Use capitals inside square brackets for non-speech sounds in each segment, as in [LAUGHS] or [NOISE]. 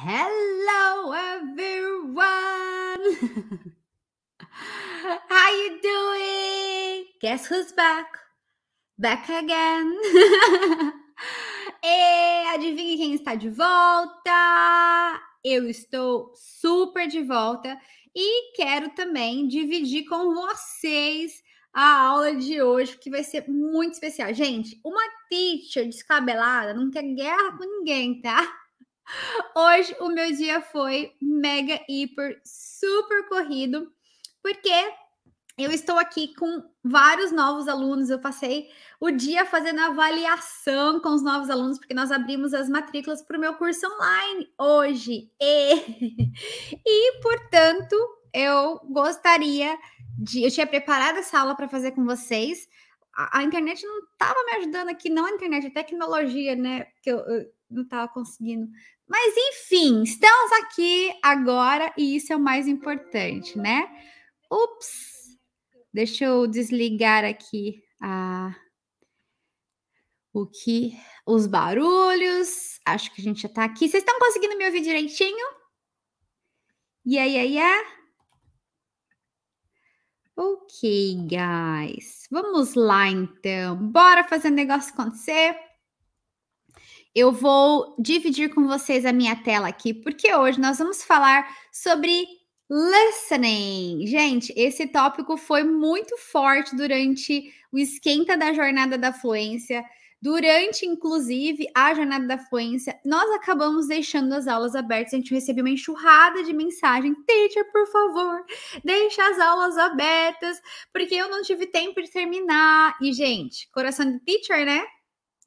Hello everyone. [LAUGHS] How you doing? Guess who's back? Back again. [LAUGHS] e adivinhe quem está de volta? Eu estou super de volta e quero também dividir com vocês a aula de hoje, que vai ser muito especial. Gente, uma teacher descabelada não quer guerra com ninguém, tá? Hoje o meu dia foi mega, hiper, super corrido, porque eu estou aqui com vários novos alunos. Eu passei o dia fazendo avaliação com os novos alunos, porque nós abrimos as matrículas para o meu curso online hoje. E, [LAUGHS] e portanto, eu gostaria de. Eu tinha preparado essa aula para fazer com vocês. A, a internet não estava me ajudando aqui, não a internet, a tecnologia, né? Que eu, eu não estava conseguindo mas enfim, estamos aqui agora e isso é o mais importante, né? Ups! Deixa eu desligar aqui a o que os barulhos. Acho que a gente já tá aqui. Vocês estão conseguindo me ouvir direitinho? E aí, aí, OK, guys. Vamos lá então. Bora fazer o negócio acontecer eu vou dividir com vocês a minha tela aqui, porque hoje nós vamos falar sobre listening. Gente, esse tópico foi muito forte durante o esquenta da jornada da fluência. Durante, inclusive, a jornada da fluência, nós acabamos deixando as aulas abertas. A gente recebeu uma enxurrada de mensagem: Teacher, por favor, deixa as aulas abertas, porque eu não tive tempo de terminar. E, gente, coração de teacher, né?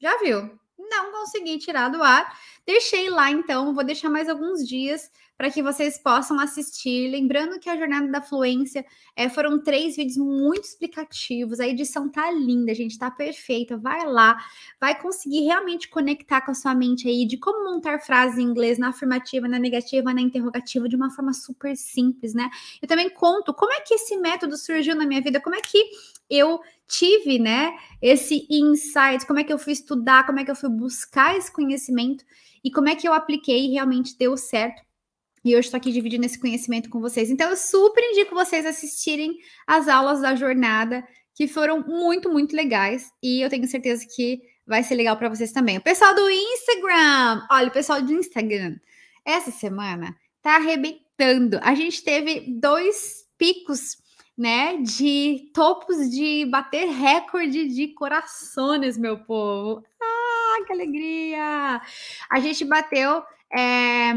Já viu? não consegui tirar do ar. Deixei lá então, vou deixar mais alguns dias para que vocês possam assistir. Lembrando que a Jornada da Fluência é, foram três vídeos muito explicativos. A edição tá linda, gente, tá perfeita. Vai lá, vai conseguir realmente conectar com a sua mente aí de como montar frase em inglês na afirmativa, na negativa, na interrogativa de uma forma super simples, né? Eu também conto como é que esse método surgiu na minha vida, como é que eu tive, né, esse insight, como é que eu fui estudar, como é que eu fui buscar esse conhecimento e como é que eu apliquei e realmente deu certo. E hoje estou aqui dividindo esse conhecimento com vocês. Então, eu super indico vocês assistirem as aulas da jornada, que foram muito, muito legais. E eu tenho certeza que vai ser legal para vocês também. O pessoal do Instagram, olha, o pessoal do Instagram, essa semana tá arrebentando. A gente teve dois picos né, de topos de bater recorde de corações, meu povo. Ah, que alegria! A gente bateu é,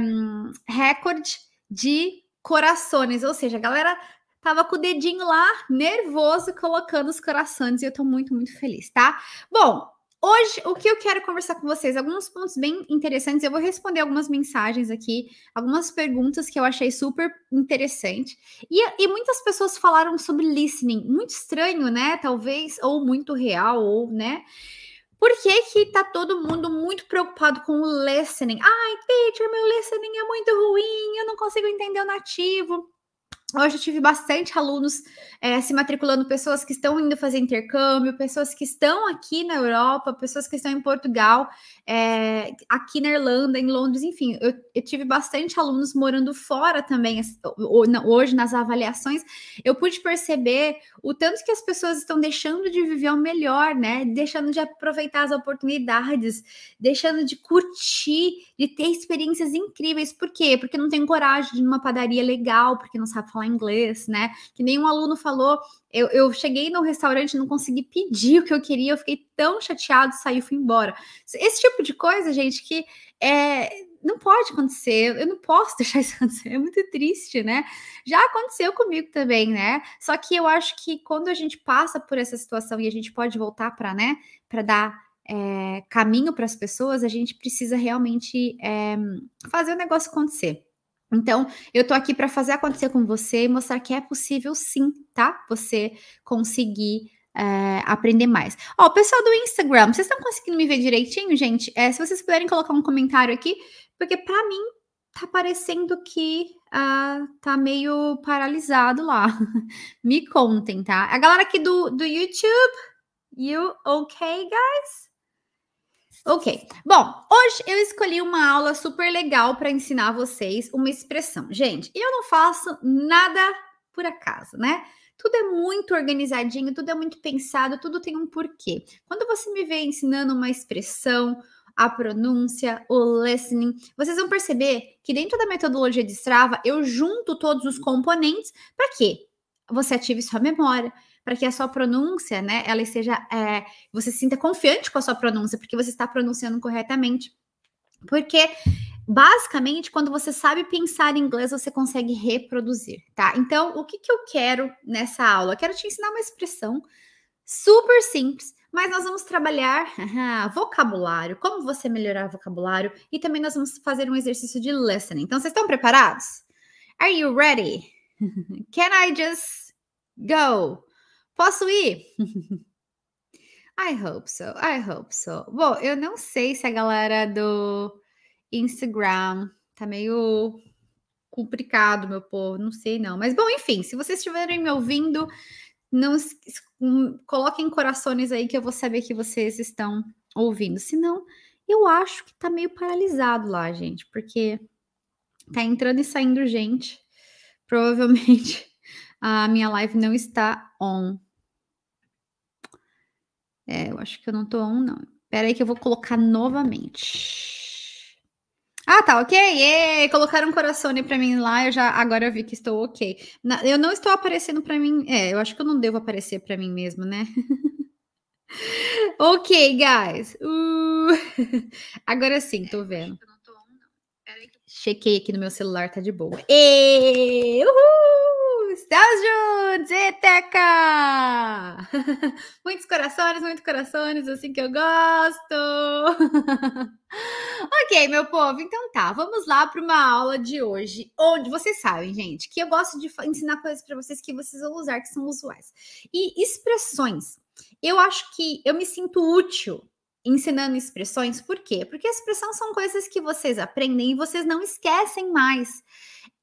recorde de corações, ou seja, a galera tava com o dedinho lá, nervoso, colocando os corações, e eu tô muito, muito feliz, tá? Bom, Hoje, o que eu quero conversar com vocês, alguns pontos bem interessantes. Eu vou responder algumas mensagens aqui, algumas perguntas que eu achei super interessante. E, e muitas pessoas falaram sobre listening, muito estranho, né? Talvez, ou muito real, ou, né? Por que que tá todo mundo muito preocupado com o listening? Ai, teacher, meu listening é muito ruim, eu não consigo entender o nativo. Hoje eu tive bastante alunos é, se matriculando, pessoas que estão indo fazer intercâmbio, pessoas que estão aqui na Europa, pessoas que estão em Portugal, é, aqui na Irlanda, em Londres, enfim, eu, eu tive bastante alunos morando fora também. Hoje, nas avaliações, eu pude perceber o tanto que as pessoas estão deixando de viver o melhor, né? Deixando de aproveitar as oportunidades, deixando de curtir, de ter experiências incríveis. Por quê? Porque não tem coragem de ir numa padaria legal, porque não sabe falar falar inglês, né? Que nenhum aluno falou. Eu, eu cheguei no restaurante, não consegui pedir o que eu queria, eu fiquei tão chateado, saí e fui embora. Esse tipo de coisa, gente, que é, não pode acontecer, eu não posso [LAUGHS] deixar isso acontecer, é muito triste, né? Já aconteceu comigo também, né? Só que eu acho que quando a gente passa por essa situação e a gente pode voltar para, né, para dar é, caminho para as pessoas, a gente precisa realmente é, fazer o negócio acontecer. Então, eu tô aqui para fazer acontecer com você e mostrar que é possível sim, tá? Você conseguir é, aprender mais. Ó, pessoal do Instagram, vocês estão conseguindo me ver direitinho, gente? É, se vocês puderem colocar um comentário aqui, porque para mim tá parecendo que uh, tá meio paralisado lá. [LAUGHS] me contem, tá? A galera aqui do, do YouTube, you okay, guys? Ok. Bom, hoje eu escolhi uma aula super legal para ensinar vocês uma expressão. Gente, eu não faço nada por acaso, né? Tudo é muito organizadinho, tudo é muito pensado, tudo tem um porquê. Quando você me vê ensinando uma expressão, a pronúncia, o listening. Vocês vão perceber que dentro da metodologia de Strava, eu junto todos os componentes para que você ative sua memória, para que a sua pronúncia, né, ela esteja, é, você se sinta confiante com a sua pronúncia, porque você está pronunciando corretamente. Porque basicamente, quando você sabe pensar em inglês, você consegue reproduzir, tá? Então, o que, que eu quero nessa aula? Eu quero te ensinar uma expressão super simples, mas nós vamos trabalhar [LAUGHS] vocabulário, como você melhorar vocabulário, e também nós vamos fazer um exercício de listening. Então, vocês estão preparados? Are you ready? [LAUGHS] Can I just go? Posso ir? [LAUGHS] I hope so, I hope so. Bom, eu não sei se a galera do Instagram tá meio complicado, meu povo, não sei não. Mas bom, enfim, se vocês estiverem me ouvindo, não hum, coloquem corações aí que eu vou saber que vocês estão ouvindo. Senão, eu acho que tá meio paralisado lá, gente, porque tá entrando e saindo gente. Provavelmente [LAUGHS] a minha live não está on. É, eu acho que eu não tô on, não. Pera aí que eu vou colocar novamente. Ah, tá, ok. Yeah. Colocaram um coração pra mim lá, eu já agora eu vi que estou ok. Na, eu não estou aparecendo para mim. É, eu acho que eu não devo aparecer para mim mesmo, né? [LAUGHS] ok, guys. Uh. [LAUGHS] Agora sim, tô é, vendo. Chequei aqui no meu celular, tá de boa. E, uhul! Estamos juntos! Eteca! [LAUGHS] Muitos corações, muitos corações, assim que eu gosto! [LAUGHS] ok, meu povo, então tá, vamos lá para uma aula de hoje, onde vocês sabem, gente, que eu gosto de ensinar coisas para vocês que vocês vão usar, que são usuais. E expressões. Eu acho que eu me sinto útil ensinando expressões, por quê? Porque expressões são coisas que vocês aprendem e vocês não esquecem mais.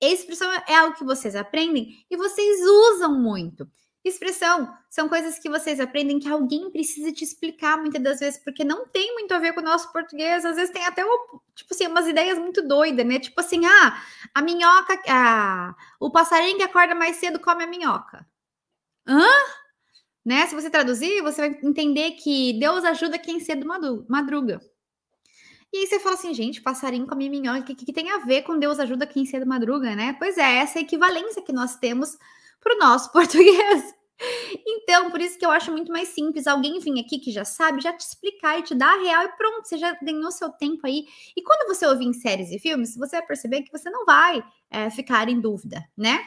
Expressão é algo que vocês aprendem e vocês usam muito. Expressão são coisas que vocês aprendem que alguém precisa te explicar muitas das vezes, porque não tem muito a ver com o nosso português. Às vezes tem até tipo assim, umas ideias muito doidas, né? Tipo assim, ah, a minhoca, ah, o passarinho que acorda mais cedo come a minhoca. Hã? Né? Se você traduzir, você vai entender que Deus ajuda quem cedo madruga. E aí você fala assim, gente, passarinho com a minhoca, o que, que, tem a ver com Deus ajuda quem cedo madruga, né? Pois é, essa é a equivalência que nós temos para o nosso [LAUGHS] português. Então, por isso que eu acho muito mais simples alguém vir aqui que já sabe, já te explicar e te dar a real e pronto, você já ganhou seu tempo aí. E quando você ouvir em séries e filmes, você vai perceber que você não vai é, ficar em dúvida, né?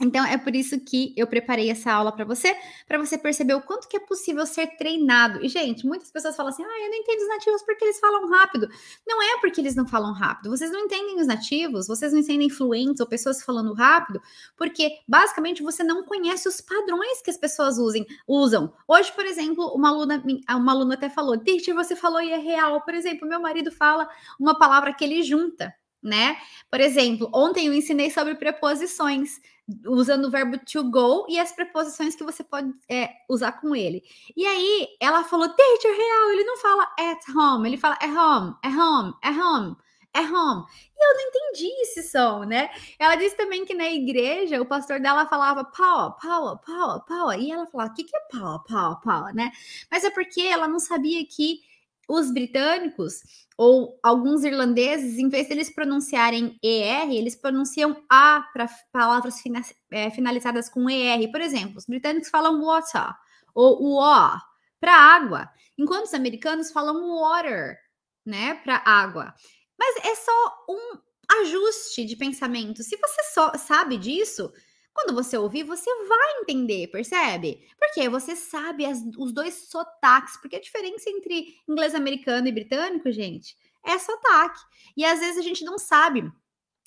Então é por isso que eu preparei essa aula para você, para você perceber o quanto que é possível ser treinado. E gente, muitas pessoas falam assim: "Ah, eu não entendo os nativos porque eles falam rápido". Não é porque eles não falam rápido. Vocês não entendem os nativos, vocês não entendem fluentes ou pessoas falando rápido, porque basicamente você não conhece os padrões que as pessoas usem, usam. Hoje, por exemplo, uma aluna, ah, uma aluna até falou: "Teacher, você falou e é real". Por exemplo, meu marido fala uma palavra que ele junta né? Por exemplo, ontem eu ensinei sobre preposições, usando o verbo to go e as preposições que você pode é, usar com ele. E aí ela falou, teacher real, ele não fala at home, ele fala at home, at home, at home. At home. E eu não entendi esse som, né? Ela disse também que na igreja o pastor dela falava pau, pau, pau, pau. E ela falava, o que, que é pau, pau, pau, né? Mas é porque ela não sabia que os britânicos ou alguns irlandeses, em vez deles pronunciarem ER, eles pronunciam A para palavras fina, é, finalizadas com ER. Por exemplo, os britânicos falam water ou o para água, enquanto os americanos falam water, né, para água. Mas é só um ajuste de pensamento. Se você só sabe disso, quando você ouvir, você vai entender, percebe? Porque você sabe as, os dois sotaques, porque a diferença entre inglês americano e britânico, gente, é sotaque. E às vezes a gente não sabe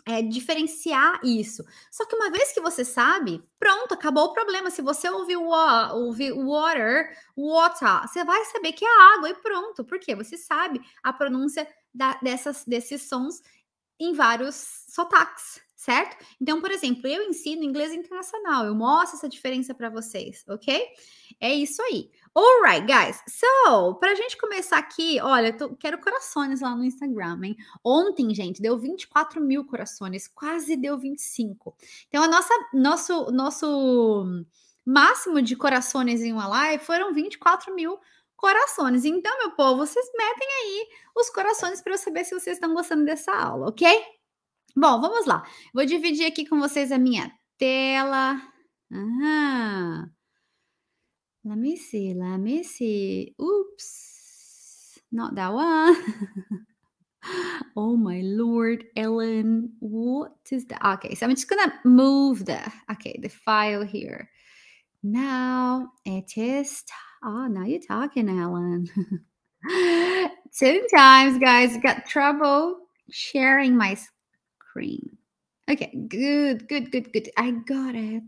é, diferenciar isso. Só que uma vez que você sabe, pronto, acabou o problema. Se você ouvir, o ouvir water, water, você vai saber que é água e pronto. Porque Você sabe a pronúncia da, dessas, desses sons em vários sotaques, certo? Então, por exemplo, eu ensino inglês internacional, eu mostro essa diferença para vocês, ok? É isso aí. Alright, guys. So, pra gente começar aqui, olha, eu tô, quero corações lá no Instagram, hein? Ontem, gente, deu 24 mil corações, quase deu 25. Então, a nossa, nosso, nosso máximo de corações em uma live foram 24 mil corações corações. Então, meu povo, vocês metem aí os corações para eu saber se vocês estão gostando dessa aula, ok? Bom, vamos lá. Vou dividir aqui com vocês a minha tela. Aham. Let me see, let me see. Oops, not that one. [LAUGHS] oh my lord, Ellen, what is that? Okay, so I'm just gonna move the okay the file here. Now it is time. Oh, now you're talking, Alan. [LAUGHS] Sometimes, guys, got trouble sharing my screen. Okay, good, good, good, good. I got it.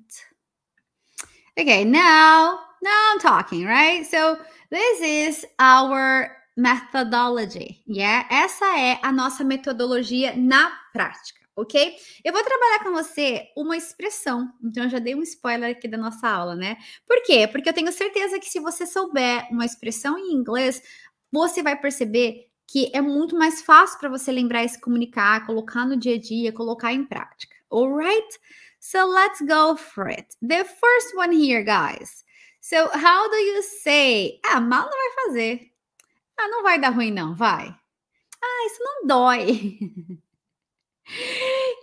Okay, now, now I'm talking, right? So this is our methodology, yeah? Essa é a nossa metodologia na prática. ok? Eu vou trabalhar com você uma expressão. Então, eu já dei um spoiler aqui da nossa aula, né? Por quê? Porque eu tenho certeza que se você souber uma expressão em inglês, você vai perceber que é muito mais fácil para você lembrar e se comunicar, colocar no dia a dia, colocar em prática. Alright? So let's go for it. The first one here, guys. So how do you say? Ah, mal não vai fazer. Ah, não vai dar ruim não, vai. Ah, isso não dói. [LAUGHS]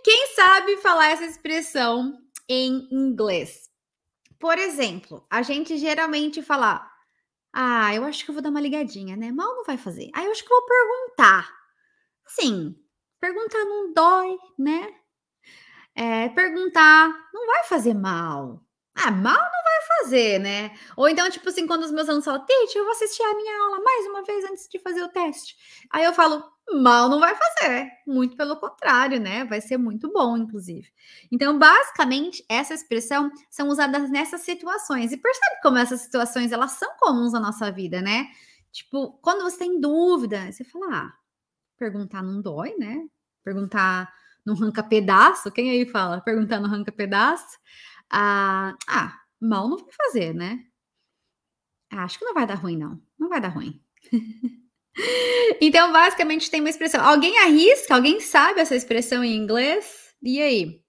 Quem sabe falar essa expressão em inglês? Por exemplo, a gente geralmente fala: Ah, eu acho que eu vou dar uma ligadinha, né? Mal não vai fazer. Ah, eu acho que eu vou perguntar. Sim, perguntar não dói, né? É, perguntar não vai fazer mal. Ah, mal não vai fazer, né? Ou então, tipo assim, quando os meus alunos falam, Tite, eu vou assistir a minha aula mais uma vez antes de fazer o teste. Aí eu falo, mal não vai fazer, muito pelo contrário, né? Vai ser muito bom, inclusive. Então, basicamente, essa expressão são usadas nessas situações. E percebe como essas situações, elas são comuns na nossa vida, né? Tipo, quando você tem dúvida, você fala, ah, perguntar não dói, né? Perguntar não arranca pedaço, quem aí fala? Perguntar não arranca pedaço. Ah, ah, mal não vai fazer, né? Ah, acho que não vai dar ruim, não. Não vai dar ruim. [LAUGHS] então, basicamente, tem uma expressão. Alguém arrisca? Alguém sabe essa expressão em inglês? E aí?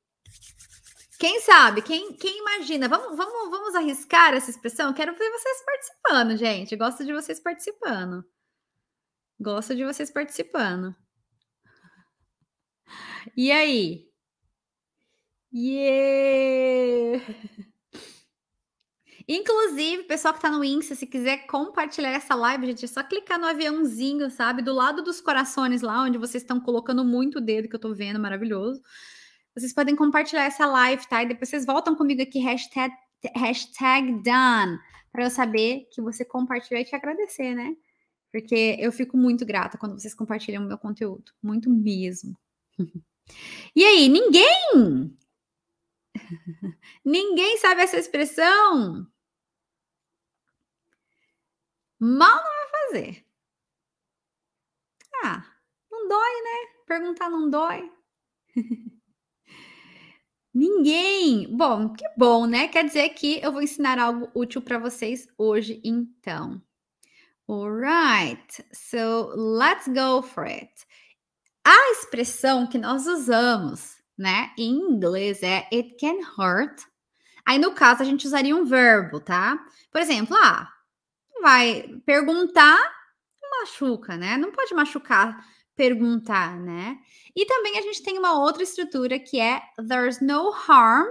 Quem sabe? Quem, quem imagina? Vamos, vamos, vamos arriscar essa expressão? Quero ver vocês participando, gente. Gosto de vocês participando. Gosto de vocês participando. E aí? Yeah! Inclusive, pessoal que tá no Insta, se quiser compartilhar essa live, gente, é só clicar no aviãozinho, sabe? Do lado dos corações lá, onde vocês estão colocando muito o dedo, que eu tô vendo, maravilhoso. Vocês podem compartilhar essa live, tá? E depois vocês voltam comigo aqui, hashtag, hashtag done, eu saber que você compartilhou e te agradecer, né? Porque eu fico muito grata quando vocês compartilham o meu conteúdo. Muito mesmo. [LAUGHS] e aí, ninguém? Ninguém sabe essa expressão. Mal não vai fazer. Ah, não dói, né? Perguntar não dói. [LAUGHS] Ninguém. Bom, que bom, né? Quer dizer que eu vou ensinar algo útil para vocês hoje, então. Alright, so let's go for it. A expressão que nós usamos né? Em inglês é it can hurt. Aí no caso a gente usaria um verbo, tá? Por exemplo, ah, vai perguntar, machuca, né? Não pode machucar, perguntar, né? E também a gente tem uma outra estrutura que é there's no harm.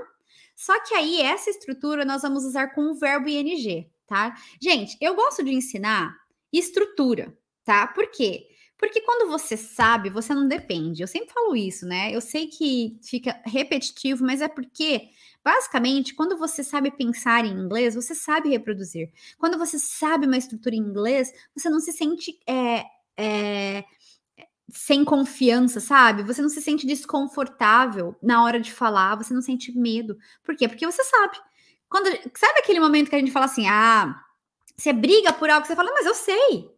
Só que aí essa estrutura nós vamos usar com o verbo ing, tá? Gente, eu gosto de ensinar estrutura, tá? Por quê? Porque quando você sabe, você não depende. Eu sempre falo isso, né? Eu sei que fica repetitivo, mas é porque Basicamente, quando você sabe pensar em inglês, você sabe reproduzir. Quando você sabe uma estrutura em inglês, você não se sente é, é, sem confiança, sabe? Você não se sente desconfortável na hora de falar, você não sente medo. Por quê? Porque você sabe. Quando, sabe aquele momento que a gente fala assim: ah, você briga por algo, você fala, mas eu sei.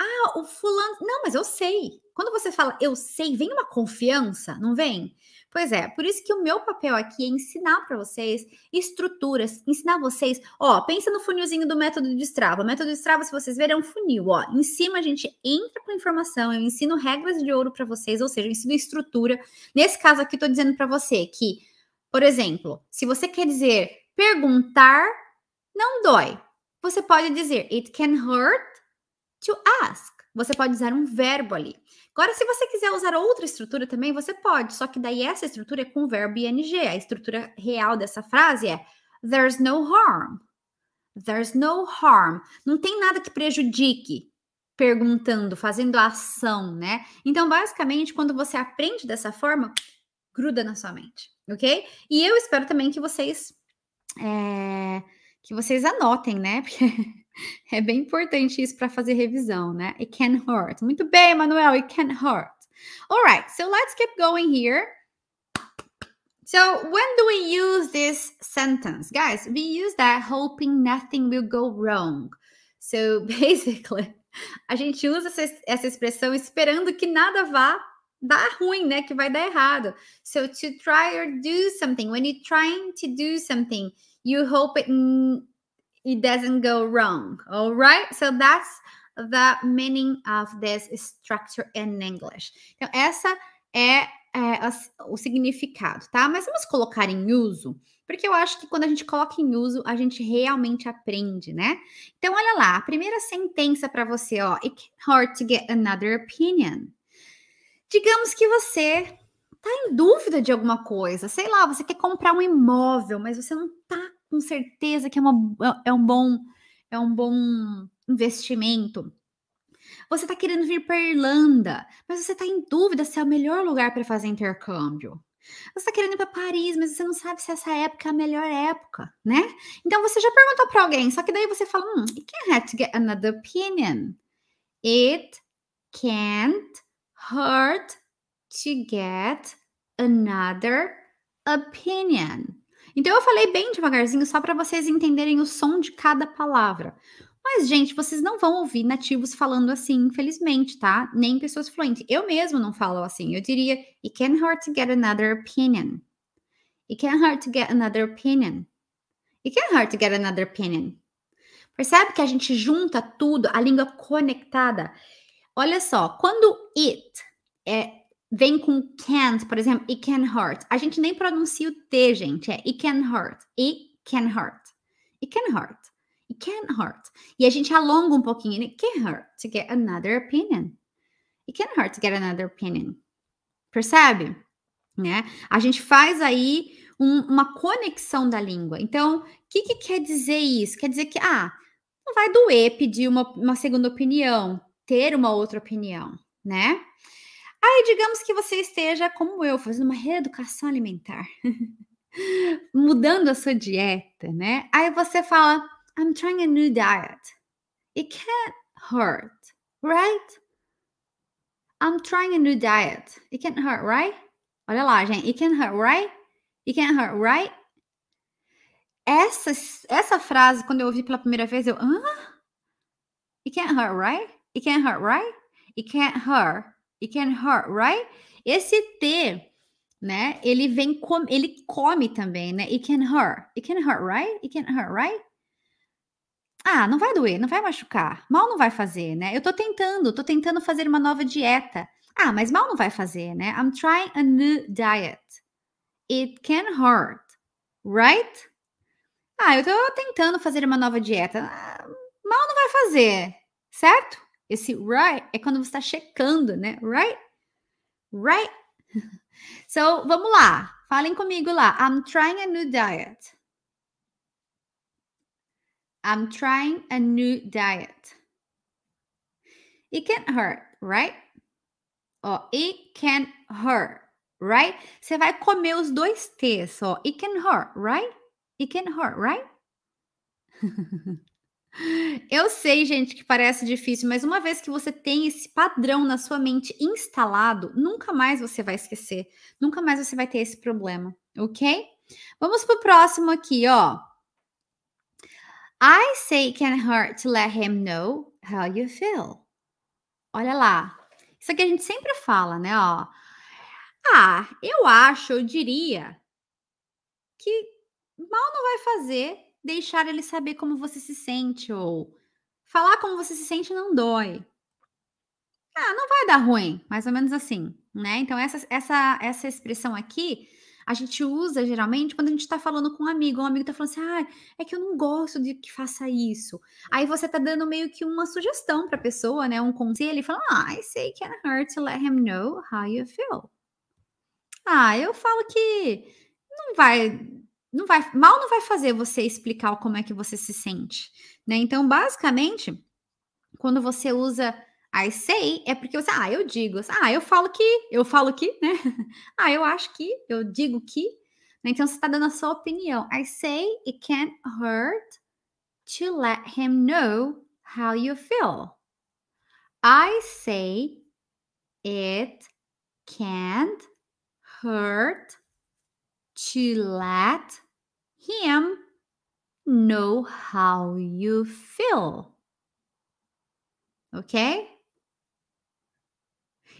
Ah, o fulano. Não, mas eu sei. Quando você fala eu sei, vem uma confiança, não vem? Pois é, por isso que o meu papel aqui é ensinar para vocês estruturas, ensinar vocês, ó, pensa no funilzinho do método de Strava. O método de Strava, se vocês verem, é um funil, ó. Em cima a gente entra com informação, eu ensino regras de ouro para vocês, ou seja, eu ensino estrutura. Nesse caso aqui, estou dizendo para você que, por exemplo, se você quer dizer perguntar, não dói. Você pode dizer it can hurt to ask. Você pode usar um verbo ali. Agora, se você quiser usar outra estrutura também, você pode, só que daí essa estrutura é com verbo ing. A estrutura real dessa frase é there's no harm. There's no harm. Não tem nada que prejudique perguntando, fazendo a ação, né? Então, basicamente, quando você aprende dessa forma, gruda na sua mente, ok? E eu espero também que vocês é, que vocês anotem, né? Porque [LAUGHS] [LAUGHS] É bem importante isso para fazer revisão, né? It can hurt. Muito bem, Manuel, it can hurt. All right, so let's keep going here. So, when do we use this sentence? Guys, we use that hoping nothing will go wrong. So, [LAUGHS] basically, a gente usa essa, essa expressão esperando que nada vá dar ruim, né? Que vai dar errado. So, to try or do something, when you're trying to do something, you hope it it doesn't go wrong. All right? So that's the meaning of this structure in English. Então, essa é, é o significado, tá? Mas vamos colocar em uso, porque eu acho que quando a gente coloca em uso, a gente realmente aprende, né? Então, olha lá, a primeira sentença para você, ó. It can hurt to get another opinion. Digamos que você tá em dúvida de alguma coisa, sei lá, você quer comprar um imóvel, mas você não tá com certeza que é, uma, é, é um bom é um bom investimento. Você está querendo vir para Irlanda, mas você está em dúvida se é o melhor lugar para fazer intercâmbio. Você está querendo ir para Paris, mas você não sabe se essa época é a melhor época, né? Então você já perguntou para alguém, só que daí você fala, hum, it can't get another opinion. It can't hurt to get another opinion. Então eu falei bem devagarzinho só para vocês entenderem o som de cada palavra. Mas, gente, vocês não vão ouvir nativos falando assim, infelizmente, tá? Nem pessoas fluentes. Eu mesmo não falo assim. Eu diria, it can hurt to get another opinion. It can hurt to get another opinion. It can hurt to get another opinion. Percebe que a gente junta tudo, a língua conectada. Olha só, quando it é vem com can't, por exemplo, it can hurt. A gente nem pronuncia o T, gente. É it can hurt. It can hurt. It can hurt. It can hurt. E a gente alonga um pouquinho. It né? can hurt to get another opinion. It can hurt to get another opinion. Percebe? Né? A gente faz aí um, uma conexão da língua. Então, o que, que quer dizer isso? Quer dizer que, ah, não vai doer pedir uma, uma segunda opinião, ter uma outra opinião, né? Aí, digamos que você esteja, como eu, fazendo uma reeducação alimentar, [LAUGHS] mudando a sua dieta, né? Aí você fala, I'm trying a new diet. It can't hurt, right? I'm trying a new diet. It can't hurt, right? Olha lá, gente. It can't hurt, right? It can't hurt, right? Essa, essa frase, quando eu ouvi pela primeira vez, eu. It can't hurt, right? It can't hurt, right? It can't hurt, It can hurt, right? Esse T, né? Ele vem com, ele come também, né? It can hurt. It can hurt, right? It can hurt, right? Ah, não vai doer, não vai machucar. Mal não vai fazer, né? Eu tô tentando, tô tentando fazer uma nova dieta. Ah, mas mal não vai fazer, né? I'm trying a new diet. It can hurt, right? Ah, eu tô tentando fazer uma nova dieta. Ah, mal não vai fazer, certo? Esse right é quando você está checando, né? Right? Right? [LAUGHS] So, vamos lá. Falem comigo lá. I'm trying a new diet. I'm trying a new diet. It can't hurt, right? Ó, it can't hurt, right? Você vai comer os dois T's, ó. It can hurt, right? It can hurt, right? [LAUGHS] Eu sei, gente, que parece difícil, mas uma vez que você tem esse padrão na sua mente instalado, nunca mais você vai esquecer, nunca mais você vai ter esse problema, ok? Vamos para o próximo aqui, ó. I say it can hurt to let him know how you feel. Olha lá. Isso aqui a gente sempre fala, né? Ó. Ah, eu acho, eu diria que mal não vai fazer deixar ele saber como você se sente ou falar como você se sente não dói. Ah, não vai dar ruim, mais ou menos assim, né? Então essa essa essa expressão aqui a gente usa geralmente quando a gente está falando com um amigo, um amigo está falando assim, ah, é que eu não gosto de que faça isso. Aí você está dando meio que uma sugestão para a pessoa, né, um conselho, e fala, ah, I say can hurt to let him know how you feel. Ah, eu falo que não vai não vai, mal não vai fazer você explicar como é que você se sente, né? Então, basicamente, quando você usa I say é porque você, ah, eu digo, ah, eu falo que, eu falo que, né? [LAUGHS] ah, eu acho que, eu digo que. Né? Então você está dando a sua opinião. I say it can't hurt to let him know how you feel. I say it can't hurt to let him know how you feel. Ok?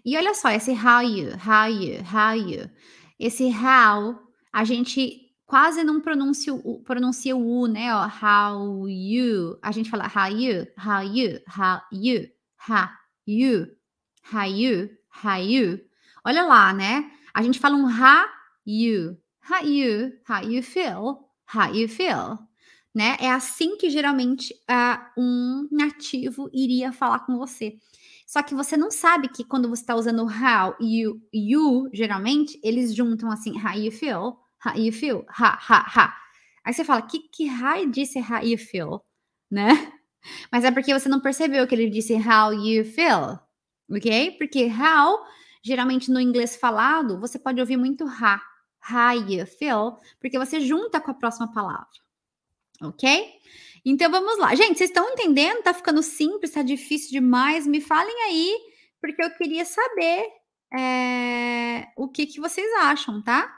E olha só, esse how you, how you, how you. Esse how, a gente quase não pronuncia o, pronuncia o U, né? Ó, how you. A gente fala how you, how you, how you, how you, how you, how you. Olha lá, né? A gente fala um how you, how you, how you feel how you feel. Né? É assim que geralmente uh, um nativo iria falar com você. Só que você não sabe que quando você está usando how you, you, geralmente, eles juntam assim, how you feel, how you feel, ha, ha, ha. Aí você fala, que, que raio disse how you feel, né? [LAUGHS] Mas é porque você não percebeu que ele disse how you feel, ok? Porque how, geralmente no inglês falado, você pode ouvir muito ha, feel, porque você junta com a próxima palavra. Ok? Então vamos lá. Gente, vocês estão entendendo? Tá ficando simples, tá difícil demais? Me falem aí, porque eu queria saber é, o que, que vocês acham, tá?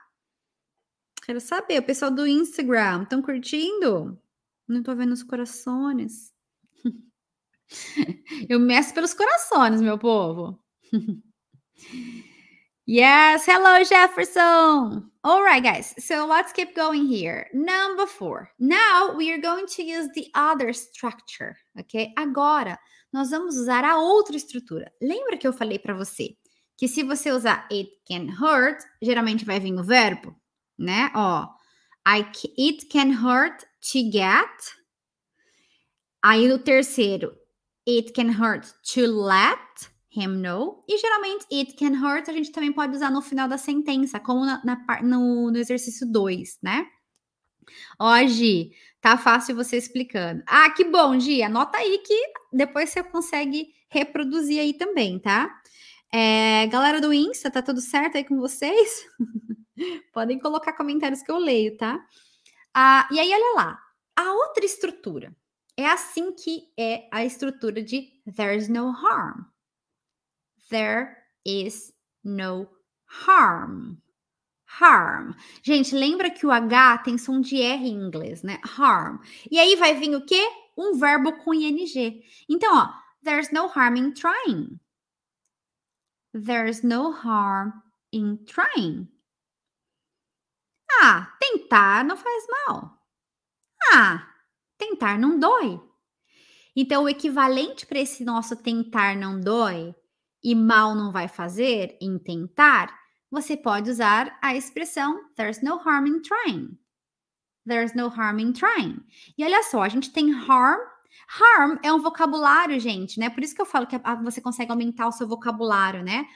Quero saber. O pessoal do Instagram, estão curtindo? Não tô vendo os corações. [LAUGHS] Eu meço pelos corações, meu povo. [LAUGHS] Yes. Hello, Jefferson. All right, guys. So let's keep going here. Number four. Now we are going to use the other structure, ok? Agora nós vamos usar a outra estrutura. Lembra que eu falei para você que se você usar it can hurt, geralmente vai vir o verbo, né? Ó, I, it can hurt to get. Aí o terceiro, it can hurt to let him no. E geralmente it can hurt a gente também pode usar no final da sentença, como na, na no, no, exercício 2, né? Ó, Gi, tá fácil você explicando. Ah, que bom, Gi. Anota aí que depois você consegue reproduzir aí também, tá? É, galera do Insta, tá tudo certo aí com vocês? [LAUGHS] Podem colocar comentários que eu leio, tá? Ah, e aí, olha lá. A outra estrutura. É assim que é a estrutura de there's no harm. There is no harm. Harm. Gente, lembra que o H tem som de R em inglês, né? Harm. E aí vai vir o quê? Um verbo com ing. Então, ó, there's no harm in trying. There's no harm in trying. Ah, tentar não faz mal. Ah, tentar não dói. Então, o equivalente para esse nosso tentar não dói e mal não vai fazer em tentar, você pode usar a expressão there's no harm in trying. There's no harm in trying. E olha só, a gente tem harm. Harm é um vocabulário, gente, né? Por isso que eu falo que você consegue aumentar o seu vocabulário, né?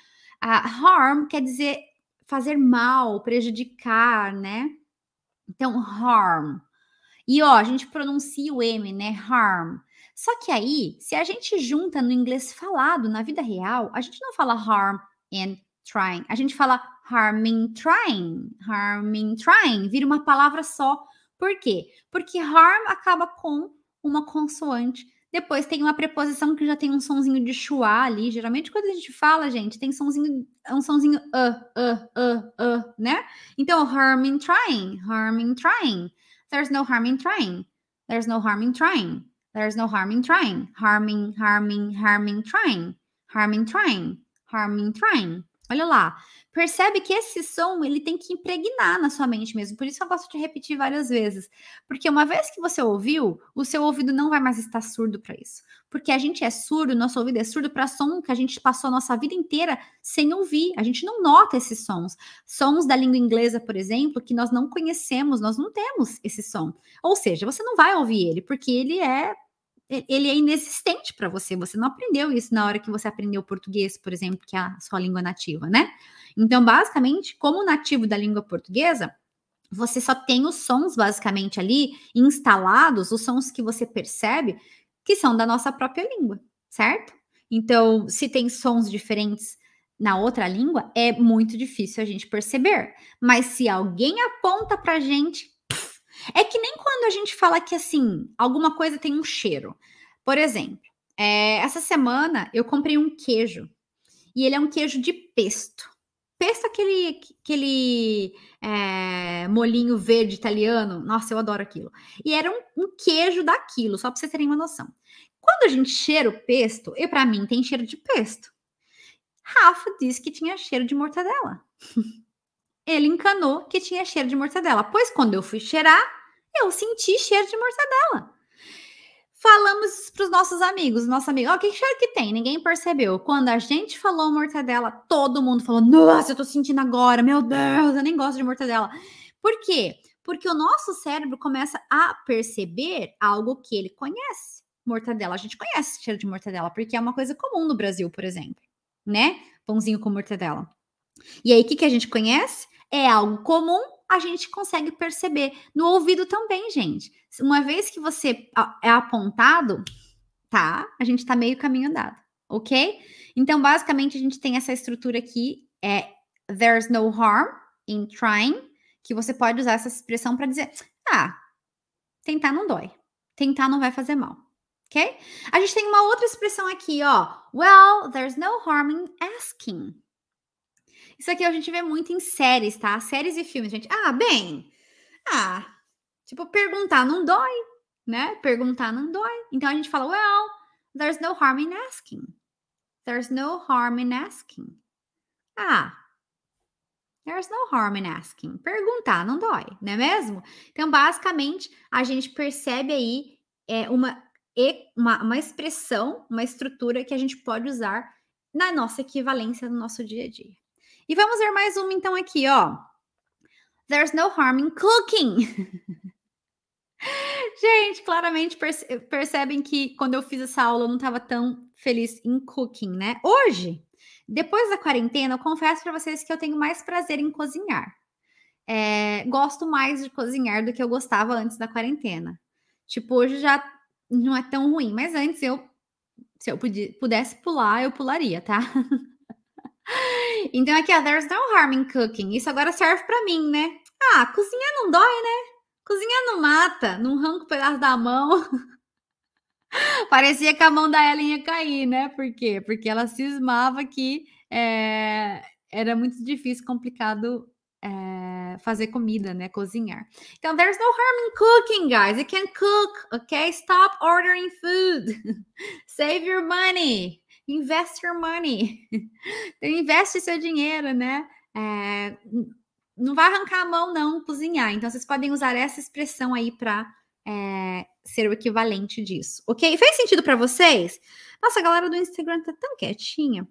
Uh, harm quer dizer fazer mal, prejudicar, né? Então, harm. E ó, a gente pronuncia o M, né? Harm. Só que aí, se a gente junta no inglês falado, na vida real, a gente não fala harm and trying. A gente fala harming trying. Harming trying. Vira uma palavra só. Por quê? Porque harm acaba com uma consoante. Depois tem uma preposição que já tem um sonzinho de chuá ali. Geralmente, quando a gente fala, gente, tem sonzinho, um sonzinho uh, uh, uh, uh, né? Então, harm in trying, harm in trying. There's no harm in trying. There's no harm in trying. There's no harm in trying. Harming, harming, harming, trying. Harming, trying. Harming, trying. Olha lá. Percebe que esse som ele tem que impregnar na sua mente mesmo. Por isso eu gosto de repetir várias vezes. Porque uma vez que você ouviu, o seu ouvido não vai mais estar surdo para isso. Porque a gente é surdo, nosso ouvido é surdo para som que a gente passou a nossa vida inteira sem ouvir. A gente não nota esses sons. Sons da língua inglesa, por exemplo, que nós não conhecemos, nós não temos esse som. Ou seja, você não vai ouvir ele, porque ele é ele é inexistente para você. Você não aprendeu isso na hora que você aprendeu português, por exemplo, que é a sua língua nativa, né? Então, basicamente, como nativo da língua portuguesa, você só tem os sons basicamente ali instalados, os sons que você percebe, que são da nossa própria língua, certo? Então, se tem sons diferentes na outra língua, é muito difícil a gente perceber. Mas se alguém aponta para gente, é que nem quando a gente fala que, assim, alguma coisa tem um cheiro. Por exemplo, é, essa semana eu comprei um queijo. E ele é um queijo de pesto. Pesto é aquele, aquele é, molinho verde italiano. Nossa, eu adoro aquilo. E era um, um queijo daquilo, só para vocês terem uma noção. Quando a gente cheira o pesto, eu para mim tem cheiro de pesto. Rafa disse que tinha cheiro de mortadela. [LAUGHS] ele encanou que tinha cheiro de mortadela, pois quando eu fui cheirar, eu senti cheiro de mortadela. Falamos para os nossos amigos, nosso amigo, ó, oh, que cheiro que tem? Ninguém percebeu. Quando a gente falou mortadela, todo mundo falou, nossa, eu tô sentindo agora, meu Deus, eu nem gosto de mortadela. Por quê? Porque o nosso cérebro começa a perceber algo que ele conhece. Mortadela, a gente conhece cheiro de mortadela, porque é uma coisa comum no Brasil, por exemplo, né? Pãozinho com mortadela. E aí, o que, que a gente conhece? é algo comum, a gente consegue perceber. No ouvido também, gente. Uma vez que você é apontado, tá? A gente tá meio caminho andado, ok? Então, basicamente, a gente tem essa estrutura aqui: é there's no harm in trying, que você pode usar essa expressão para dizer, ah, tentar não dói, tentar não vai fazer mal. Ok? A gente tem uma outra expressão aqui, ó. Well, there's no harm in asking. Isso aqui a gente vê muito em séries, tá? Séries e filmes, gente. Ah, bem. Ah, tipo, perguntar não dói, né? Perguntar não dói. Então a gente fala, well, there's no harm in asking. There's no harm in asking. Ah, There's no harm in asking. Perguntar não dói, não é mesmo? Então, basicamente, a gente percebe aí é, uma, uma, uma, expressão, uma estrutura que a gente pode usar na nossa equivalência no nosso dia a dia. E vamos ver mais uma então aqui, ó. There's no harm in cooking. [LAUGHS] Gente, claramente perce percebem que quando eu fiz essa aula eu não estava tão feliz em cooking, né? Hoje, depois da quarentena, eu confesso para vocês que eu tenho mais prazer em cozinhar. É, gosto mais de cozinhar do que eu gostava antes da quarentena. Tipo, hoje já não é tão ruim, mas antes eu, se eu pudesse pular, eu pularia, tá? [LAUGHS] [LAUGHS] Então aqui, ó, there's no harm in cooking. Isso agora serve para mim, né? Ah, cozinhar não dói, né? Cozinhar não mata, não arranca o pedaço da mão. [LAUGHS] Parecia que a mão da Ellen ia cair, né? Por quê? Porque ela cismava que é, era muito difícil, complicado é, fazer comida, né? Cozinhar. Então, there's no harm in cooking, guys. You can cook, okay? Stop ordering food. [LAUGHS] Save your money invest your money. [LAUGHS] Então, investe seu dinheiro, né? É, não vai arrancar a mão, não, cozinhar. Então, vocês podem usar essa expressão aí para é, ser o equivalente disso, ok? Fez sentido para vocês? Nossa, a galera do Instagram tá tão quietinha.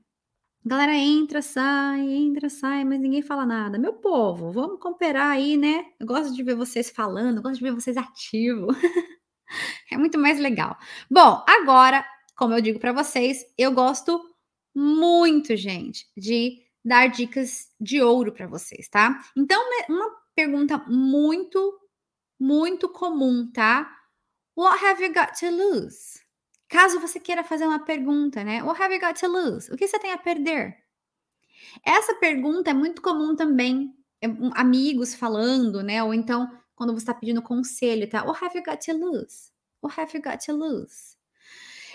A galera entra, sai, entra, sai, mas ninguém fala nada. Meu povo, vamos cooperar aí, né? Eu gosto de ver vocês falando, gosto de ver vocês ativo. [LAUGHS] é muito mais legal. Bom, agora como eu digo para vocês, eu gosto muito, gente, de dar dicas de ouro para vocês, tá? Então, uma pergunta muito, muito comum, tá? What have you got to lose? Caso você queira fazer uma pergunta, né? What have you got to lose? O que você tem a perder? Essa pergunta é muito comum também, é, amigos falando, né? Ou então, quando você está pedindo conselho, tá? What have you got to lose? What have you got to lose?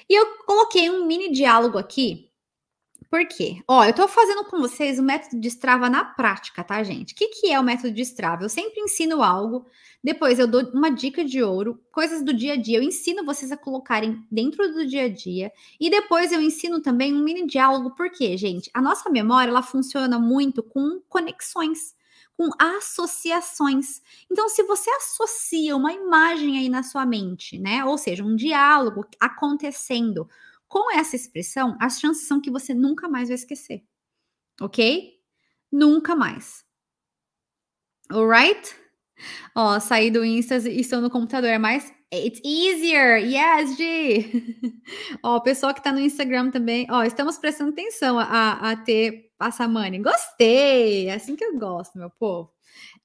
E eu coloquei um mini diálogo aqui. Por quê? Ó, eu tô fazendo com vocês o método de estrava na prática, tá, gente? O que, que é o método de estrava? Eu sempre ensino algo, depois eu dou uma dica de ouro, coisas do dia a dia. Eu ensino vocês a colocarem dentro do dia a dia. E depois eu ensino também um mini diálogo, porque, gente, a nossa memória, ela funciona muito com conexões com associações. Então, se você associa uma imagem aí na sua mente, né? Ou seja, um diálogo acontecendo com essa expressão, as chances são que você nunca mais vai esquecer. Ok? Nunca mais. Alright? Ó, saí do Insta e estou no computador, é mais It's easier. Yes, G. [LAUGHS] ó, o pessoal que tá no Instagram também. Ó, estamos prestando atenção a, a ter Passa money. Gostei! É assim que eu gosto, meu povo.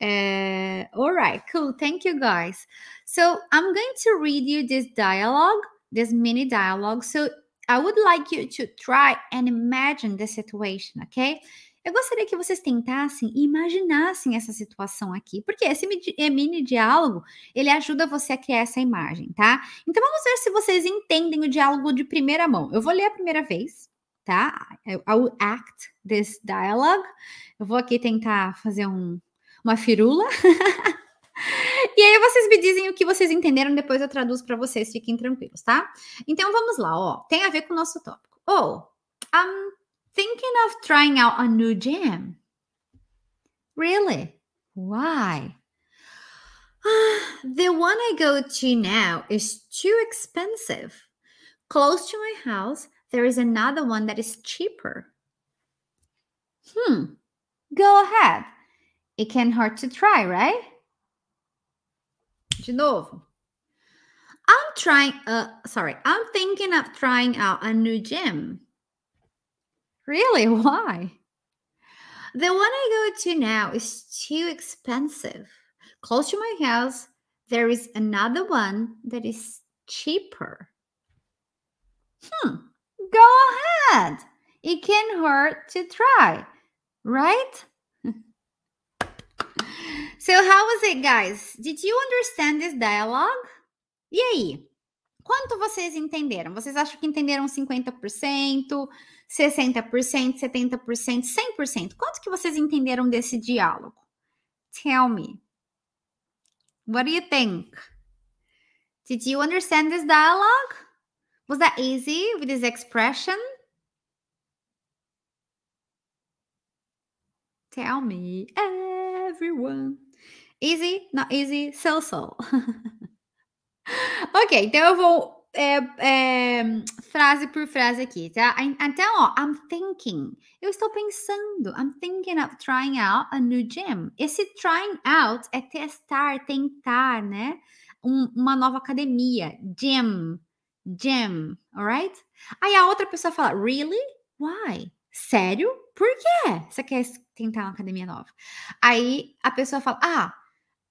É, Alright, cool. Thank you, guys. So I'm going to read you this dialogue, this mini dialogue. So I would like you to try and imagine the situation, okay? Eu gostaria que vocês tentassem e imaginassem essa situação aqui, porque esse eh, mini diálogo, ele ajuda você a criar essa imagem, tá? Então vamos ver se vocês entendem o diálogo de primeira mão. Eu vou ler a primeira vez, tá? I é will é act this dialogue. Eu vou aqui tentar fazer um, uma firula. [LAUGHS] e aí vocês me dizem o que vocês entenderam, depois eu traduzo para vocês, fiquem tranquilos, tá? Então vamos lá, ó. Tem a ver com o nosso tópico. Oh, I'm thinking of trying out a new gym. Really? Why? [SIGHS] The one I go to now is too expensive. Close to my house, there is another one that is cheaper. Hmm, go ahead. It can't hurt to try, right? De novo. I'm trying, uh, sorry, I'm thinking of trying out a new gym. Really? [LAUGHS] Why? The one I go to now is too expensive. Close to my house, there is another one that is cheaper. Hmm. Go ahead. It can hurt to try, right? [LAUGHS] So how was it, guys? Did you understand this dialogue? E aí? Quanto vocês entenderam? Vocês acham que entenderam 50%, 60%, 70%, 100%? Quanto que vocês entenderam desse diálogo? Tell me. What do you think? Did you understand this dialogue? Was that easy with this expression? Tell me, everyone. Easy, not easy, so so. [LAUGHS] ok, então eu vou é, é, frase por frase aqui, tá? Então, ó, I'm thinking. Eu estou pensando. I'm thinking of trying out a new gym. Esse trying out é testar, tentar, né? Um, uma nova academia. Gym. Jam, alright? Aí a outra pessoa fala, really? Why? Sério? Por quê? Você quer tentar uma academia nova? Aí a pessoa fala, ah,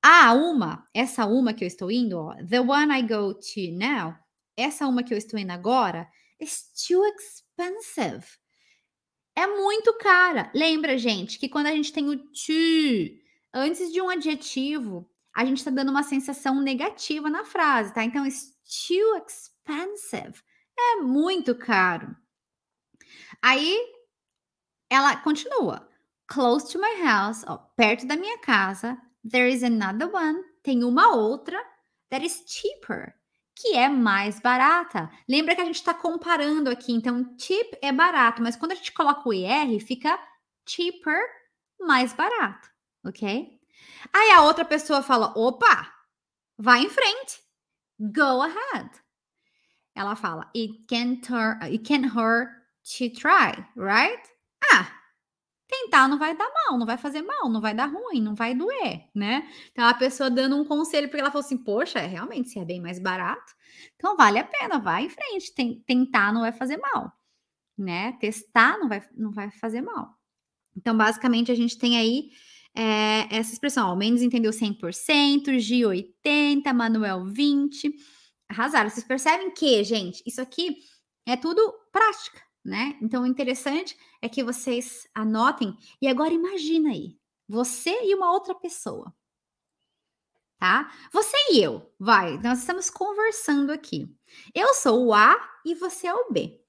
ah, uma, essa uma que eu estou indo, ó, the one I go to now, essa uma que eu estou indo agora, is too expensive. É muito cara. Lembra, gente, que quando a gente tem o to antes de um adjetivo, a gente está dando uma sensação negativa na frase, tá? Então, it's too expensive expensive. É muito caro. Aí ela continua. Close to my house, ó, perto da minha casa, there is another one, tem uma outra that is cheaper, que é mais barata. Lembra que a gente está comparando aqui, então cheap é barato, mas quando a gente coloca o IR, fica cheaper, mais barato, ok? Aí a outra pessoa fala: opa, vai em frente, go ahead. Ela fala: It can't hurt, it can't hurt to try, right? Ah, tentar não vai dar mal, não vai fazer mal, não vai dar ruim, não vai doer, né? Então a pessoa dando um conselho porque ela falou assim: Poxa, é, realmente, se é bem mais barato, então vale a pena, vai em frente, tem, tentar não vai fazer mal, né? Testar não vai, não vai fazer mal. Então, basicamente, a gente tem aí é, essa expressão: ó, o Mendes entendeu 100%, G 80%, Manuel 20%. Arrasaram. Vocês percebem que, gente, isso aqui é tudo prática, né? Então, o interessante é que vocês anotem. E agora imagina aí, você e uma outra pessoa, tá? Você e eu, vai. Nós estamos conversando aqui. Eu sou o A e você é o B.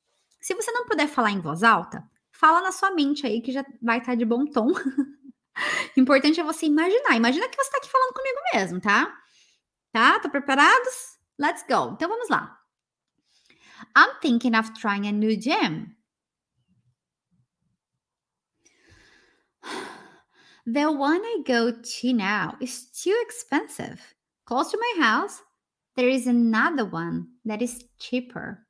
Se você não puder falar em voz alta, fala na sua mente aí que já vai estar tá de bom tom. [LAUGHS] importante é você imaginar. Imagina que você está aqui falando comigo mesmo, tá? Tá? Tô preparados? Let's go. Então vamos lá. I'm thinking of trying a new gym. [SIGHS] The one I go to now is too expensive. Close to my house, there is another one that is cheaper.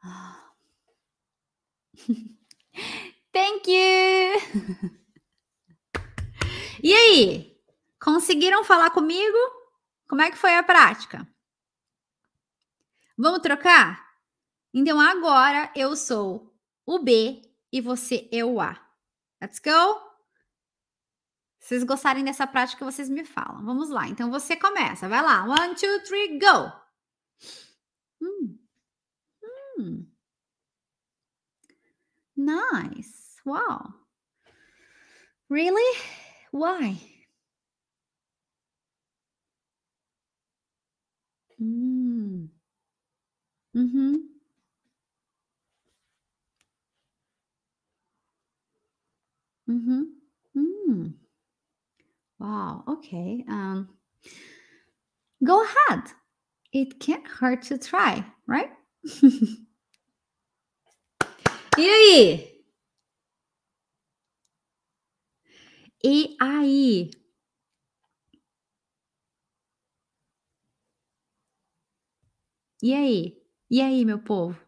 [SIGHS] Thank you! e [LAUGHS] aí? Conseguiram falar comigo? Como é que foi a prática? Vamos trocar? Então agora eu sou o B e você é o A. Let's go! Se vocês gostarem dessa prática, vocês me falam. Vamos lá. Então você começa. Vai lá. One, two, three, go! Hum. Hum. Nice. Wow. Really? Why? Mm. hmm hmm Mm. Wow. Okay. Um, go ahead. It can't hurt to try, right? [LAUGHS] E aí? E aí? E aí, meu povo?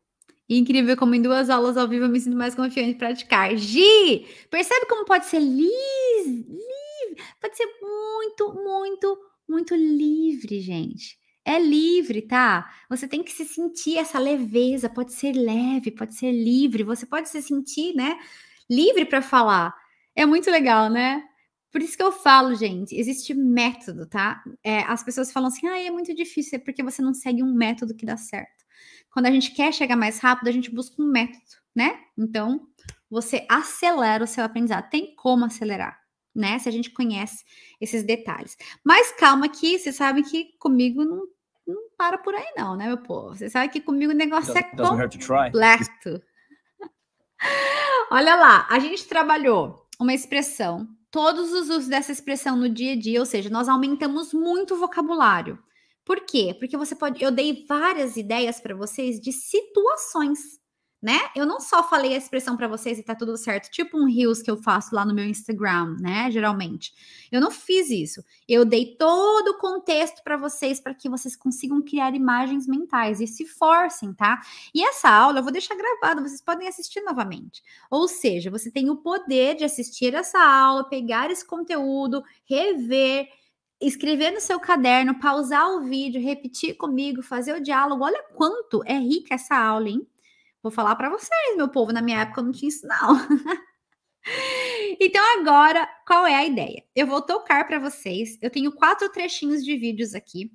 É incrível como em duas aulas ao vivo eu me sinto mais confiante em praticar. Gi, percebe como pode ser livre? livre. Pode ser muito, muito, muito livre, gente. É livre, tá? Você tem que se sentir essa leveza. Pode ser leve, pode ser livre. Você pode se sentir, né? Livre para falar. É muito legal, né? Por isso que eu falo, gente, existe método, tá? É, as pessoas falam assim, ah, é muito difícil, é porque você não segue um método que dá certo. Quando a gente quer chegar mais rápido, a gente busca um método, né? Então, você acelera o seu aprendizado. Tem como acelerar, né? Se a gente conhece esses detalhes. Mas calma que vocês sabem que comigo não, não para por aí não, né, meu povo? Vocês sabem que comigo o negócio é completo. [LAUGHS] Olha lá, a gente trabalhou uma expressão todos os usos dessa expressão no dia a dia, ou seja, nós aumentamos muito o vocabulário. Por quê? Porque você pode. Eu dei várias ideias para vocês de situações né? Eu não só falei a expressão para vocês e tá tudo certo, tipo um reels que eu faço lá no meu Instagram, né? Geralmente. Eu não fiz isso. Eu dei todo o contexto para vocês para que vocês consigam criar imagens mentais e se forcem, tá? E essa aula eu vou deixar gravada, vocês podem assistir novamente. Ou seja, você tem o poder de assistir essa aula, pegar esse conteúdo, rever, escrever no seu caderno, pausar o vídeo, repetir comigo, fazer o diálogo. Olha quanto é rica essa aula, hein? Vou falar para vocês, meu povo, na minha época eu não tinha isso não. [LAUGHS] então agora, qual é a ideia? Eu vou tocar para vocês. Eu tenho quatro trechinhos de vídeos aqui.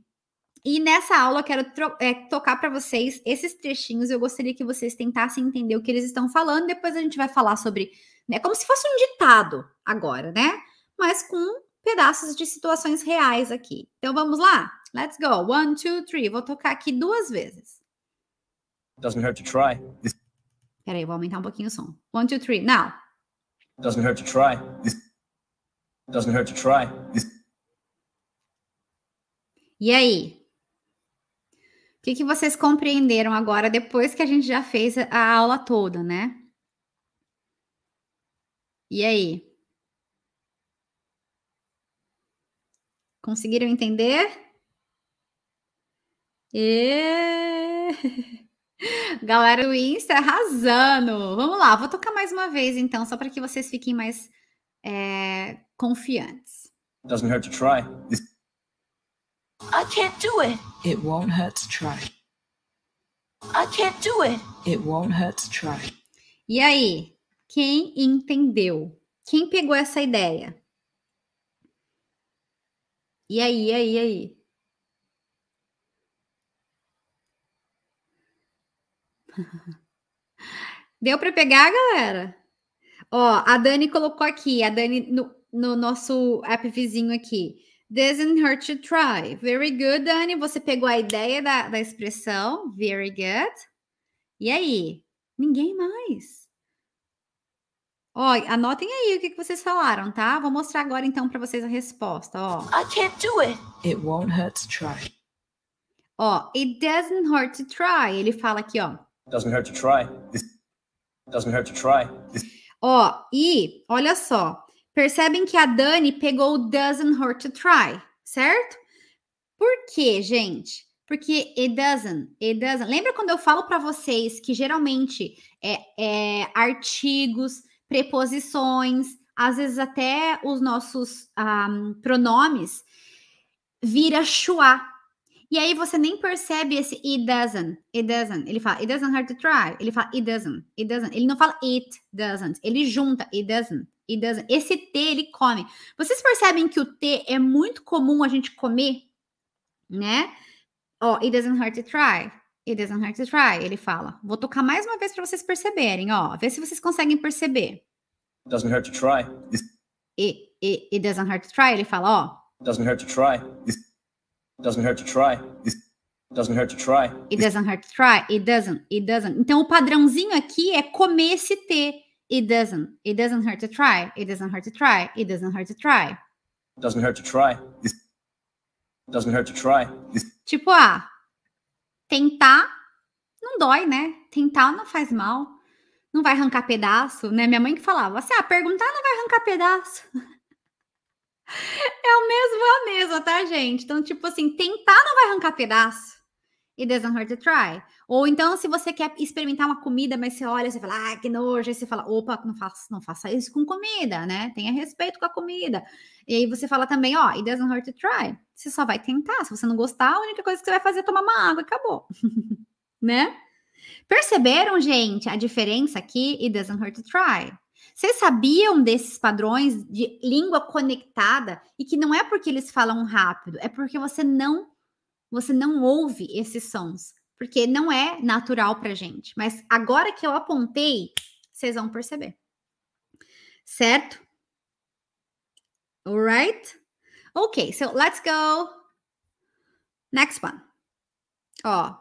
E nessa aula eu quero é, tocar para vocês esses trechinhos. Eu gostaria que vocês tentassem entender o que eles estão falando. Depois a gente vai falar sobre, né, como se fosse um ditado agora, né? Mas com pedaços de situações reais aqui. Então vamos lá? Let's go. One, two, three. Vou tocar aqui duas vezes. Doesn't hurt to try. Peraí, vou aumentar um pouquinho o som. One, two, three, now. Doesn't hurt to try. Doesn't hurt to try. E aí? O que, que vocês compreenderam agora, depois que a gente já fez a aula toda, né? E aí? Conseguiram entender? E... [LAUGHS] [LAUGHS] Galera o Insta arrasando. Vamos lá, vou tocar mais uma vez então, só para que vocês fiquem mais é, confiantes. Doesn't hurt to try. I can't do it. It won't hurt to try. I can't do it. It won't hurt to try. E aí, quem entendeu? Quem pegou essa ideia? E aí, e aí, e aí? Deu para pegar, galera? Ó, a Dani colocou aqui, a Dani no, no nosso app vizinho aqui. Doesn't hurt to try. Very good, Dani. Você pegou a ideia da, da expressão. Very good. E aí? Ninguém mais. Ó, anotem aí o que, que vocês falaram, tá? Vou mostrar agora então para vocês a resposta, ó. I can't do it. It won't hurt to try. Ó, it doesn't hurt to try. Ele fala aqui, ó. Doesn't hurt to try. doesn't hurt to try. Ó, e olha só. Percebem que a Dani pegou o doesn't hurt to try, certo? Por quê, gente? Porque it doesn't, it doesn't. Lembra quando eu falo para vocês que geralmente é, é artigos, preposições, às vezes até os nossos um, ah, pronomes vira chuá, e aí você nem percebe esse it doesn't, it doesn't. Ele fala, it doesn't hurt to try. Ele fala, it doesn't, it doesn't. Ele não fala it doesn't. Ele junta, it doesn't, it doesn't. Esse T ele come. Vocês percebem que o T é muito comum a gente comer, né? Ó, oh, it doesn't hurt to try. It doesn't hurt to try. Ele fala. Vou tocar mais uma vez para vocês perceberem, ó. Vê se vocês conseguem perceber. It Doesn't hurt to try. It, it, it doesn't hurt to try. Ele fala, ó. Doesn't hurt to try. It Doesn't hurt to try. It Doesn't hurt to try. It doesn't hurt to try. It doesn't. It doesn't. Então o padrãozinho aqui é comer esse T. It doesn't. It doesn't hurt to try. It doesn't hurt to try. It doesn't hurt to try. It Doesn't hurt to try. It doesn't hurt to try. Tipo, ah, tentar não dói, né? Tentar não faz mal. Não vai arrancar pedaço, né? Minha mãe que falava assim: ah, perguntar não vai arrancar pedaço. [LAUGHS] é a mesma, tá, gente? Então, tipo assim, tentar não vai arrancar pedaço. It doesn't hurt to try. Ou então, se você quer experimentar uma comida, mas você olha, você fala, ah, que nojo. Aí você fala, opa, não faça, não faça isso com comida, né? Tenha respeito com a comida. E aí você fala também, ó, oh, it doesn't hurt to try. Você só vai tentar. Se você não gostar, a única coisa que você vai fazer é tomar uma água e acabou. [LAUGHS] né? Perceberam, gente, a diferença aqui? It doesn't hurt to try. Vocês sabiam desses padrões de língua conectada e que não é porque eles falam rápido, é porque você não você não ouve esses sons, porque não é natural para gente. Mas agora que eu apontei, vocês vão perceber. Certo? Alright? Ok, so let's go. Next one. Ó,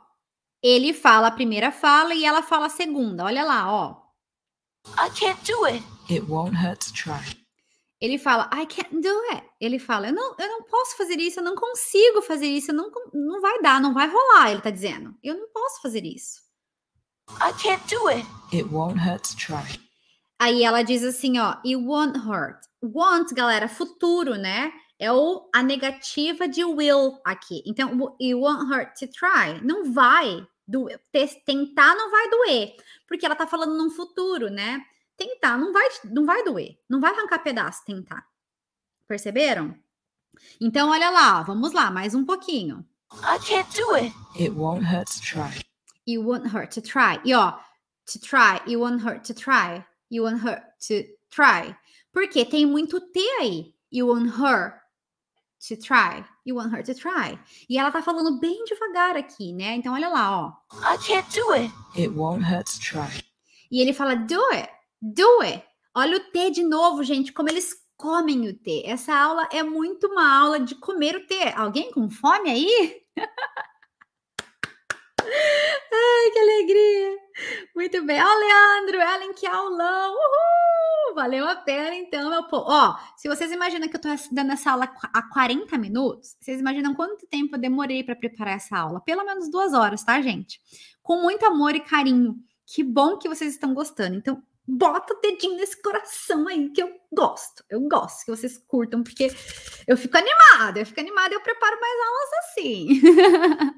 ele fala a primeira fala e ela fala a segunda. Olha lá, ó. I can't do it. It won't hurt to try. Ele fala, I can't do it. Ele fala, eu não, eu não posso fazer isso, eu não consigo fazer isso, eu não, não vai dar, não vai rolar, ele tá dizendo. Eu não posso fazer isso. I can't do it. It won't hurt to try. Aí ela diz assim, ó, it won't hurt. Want, galera, futuro, né? É o, a negativa de will aqui. Então, it won't hurt to try. Não vai tentar não vai doer, porque ela tá falando num futuro, né? Tentar não vai, não vai doer, não vai arrancar pedaço tentar. Perceberam? Então olha lá, vamos lá, mais um pouquinho. I can't do it. It won't hurt to try. It won't hurt to try. E ó, to try, it won't hurt to try. It won't hurt to try. Porque tem muito T aí. It won't hurt to try. You want her to try. E ela tá falando bem devagar aqui, né? Então olha lá, ó. I can't do it. It won't hurt to try. E ele fala do it. Do it. Olha o T de novo, gente, como eles comem o T. Essa aula é muito uma aula de comer o T. Alguém com fome aí? [LAUGHS] Ai, que alegria! Muito bem. Ó, oh, Leandro, Ellen, que aulão! Uhul! Valeu a pena, então, meu povo. Ó, se vocês imaginam que eu tô dando essa aula há 40 minutos, vocês imaginam quanto tempo eu demorei para preparar essa aula? Pelo menos duas horas, tá, gente? Com muito amor e carinho. Que bom que vocês estão gostando. Então, bota o dedinho nesse coração aí, que eu gosto. Eu gosto que vocês curtam, porque eu fico animada. Eu fico animada e eu preparo mais aulas assim.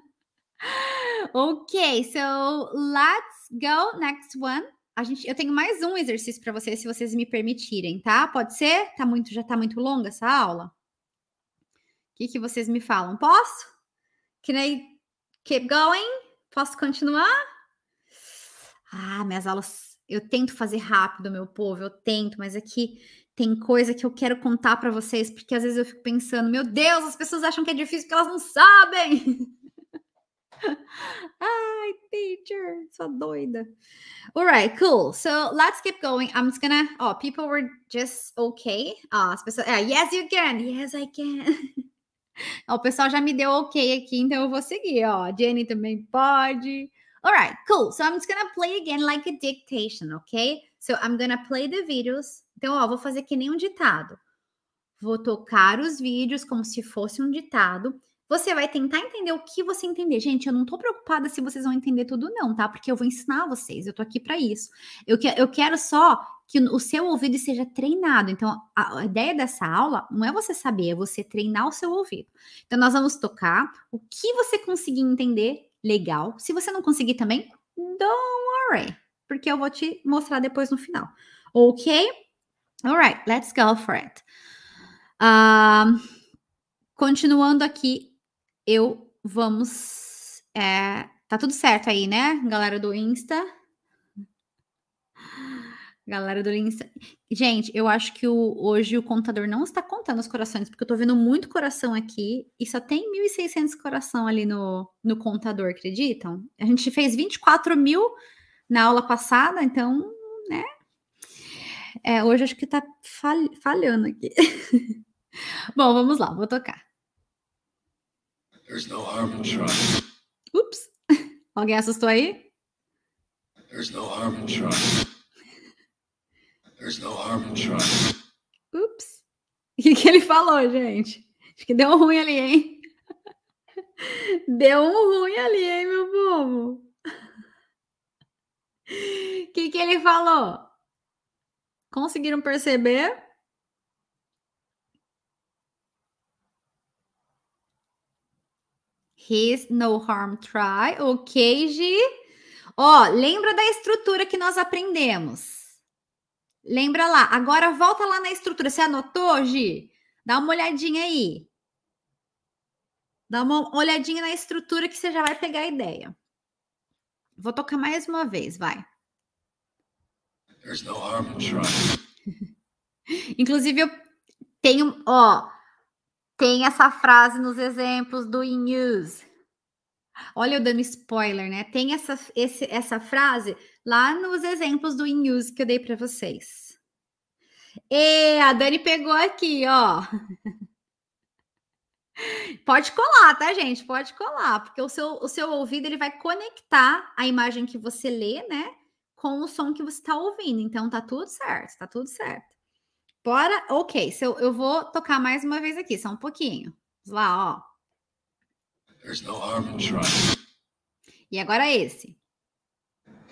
[LAUGHS] ok, so let's go, next one. A gente, eu tenho mais um exercício para vocês, se vocês me permitirem, tá? Pode ser? Tá muito, já tá muito longa essa aula? O que, que vocês me falam? Posso? Can I keep going? Posso continuar? Ah, minhas aulas, eu tento fazer rápido, meu povo, eu tento, mas aqui tem coisa que eu quero contar para vocês, porque às vezes eu fico pensando, meu Deus, as pessoas acham que é difícil porque elas não sabem. [LAUGHS] Hi, [LAUGHS] teacher. So doida. All right, cool. So let's keep going. I'm just gonna. Oh, people were just okay. Ah, as pessoas. É, yes, you can. Yes, I can. [LAUGHS] o pessoal já me deu ok aqui, então eu vou seguir. Ó, Jenny também pode. All right, cool. So I'm just gonna play again like a dictation, okay? So I'm gonna play the videos. Então, ó, vou fazer que nem um ditado. Vou tocar os vídeos como se fosse um ditado você vai tentar entender o que você entender. Gente, eu não tô preocupada se vocês vão entender tudo, não, tá? Porque eu vou ensinar vocês, eu tô aqui para isso. Eu, que, eu quero só que o seu ouvido seja treinado. Então, a ideia dessa aula não é você saber, é você treinar o seu ouvido. Então, nós vamos tocar o que você conseguir entender, legal. Se você não conseguir também, don't worry, porque eu vou te mostrar depois no final. Ok? Alright, let's go for it. Uh, continuando aqui eu vamos. É, tá tudo certo aí, né, galera do Insta? Galera do Insta. Gente, eu acho que o, hoje o contador não está contando os corações, porque eu tô vendo muito coração aqui e só tem 1.600 coração ali no, no contador, acreditam? A gente fez 24 mil na aula passada, então, né? É, hoje acho que tá falhando aqui. [LAUGHS] Bom, vamos lá, vou tocar. There's no harm in trying. Ups. [LAUGHS] Alguém assustou aí? There's no harm in trying. There's no harm in trying. Ups. [LAUGHS] O que, que ele falou, gente? Acho que deu um ruim ali, hein? [LAUGHS] Deu um ruim ali, hein, meu povo? O que, que ele falou? Conseguiram perceber? His No Harm Try. Ok, Gi? Ó, lembra da estrutura que nós aprendemos. Lembra lá. Agora volta lá na estrutura. Você anotou, Gi? Dá uma olhadinha aí. Dá uma olhadinha na estrutura que você já vai pegar a ideia. Vou tocar mais uma vez, vai. [LAUGHS] Inclusive, eu tenho, ó, tem essa frase nos exemplos do in-use. Olha eu dando spoiler, né? Tem essa, esse, essa frase lá nos exemplos do in-use que eu dei para vocês. E a Dani pegou aqui, ó. [LAUGHS] Pode colar, tá, gente? Pode colar, porque o seu, o seu ouvido ele vai conectar a imagem que você lê, né, com o som que você está ouvindo. Então tá tudo certo, tá tudo certo. Bora, ok. Se eu, eu vou tocar mais uma vez aqui, só um pouquinho. Vamos lá, ó. There's no harm in trying. E agora esse.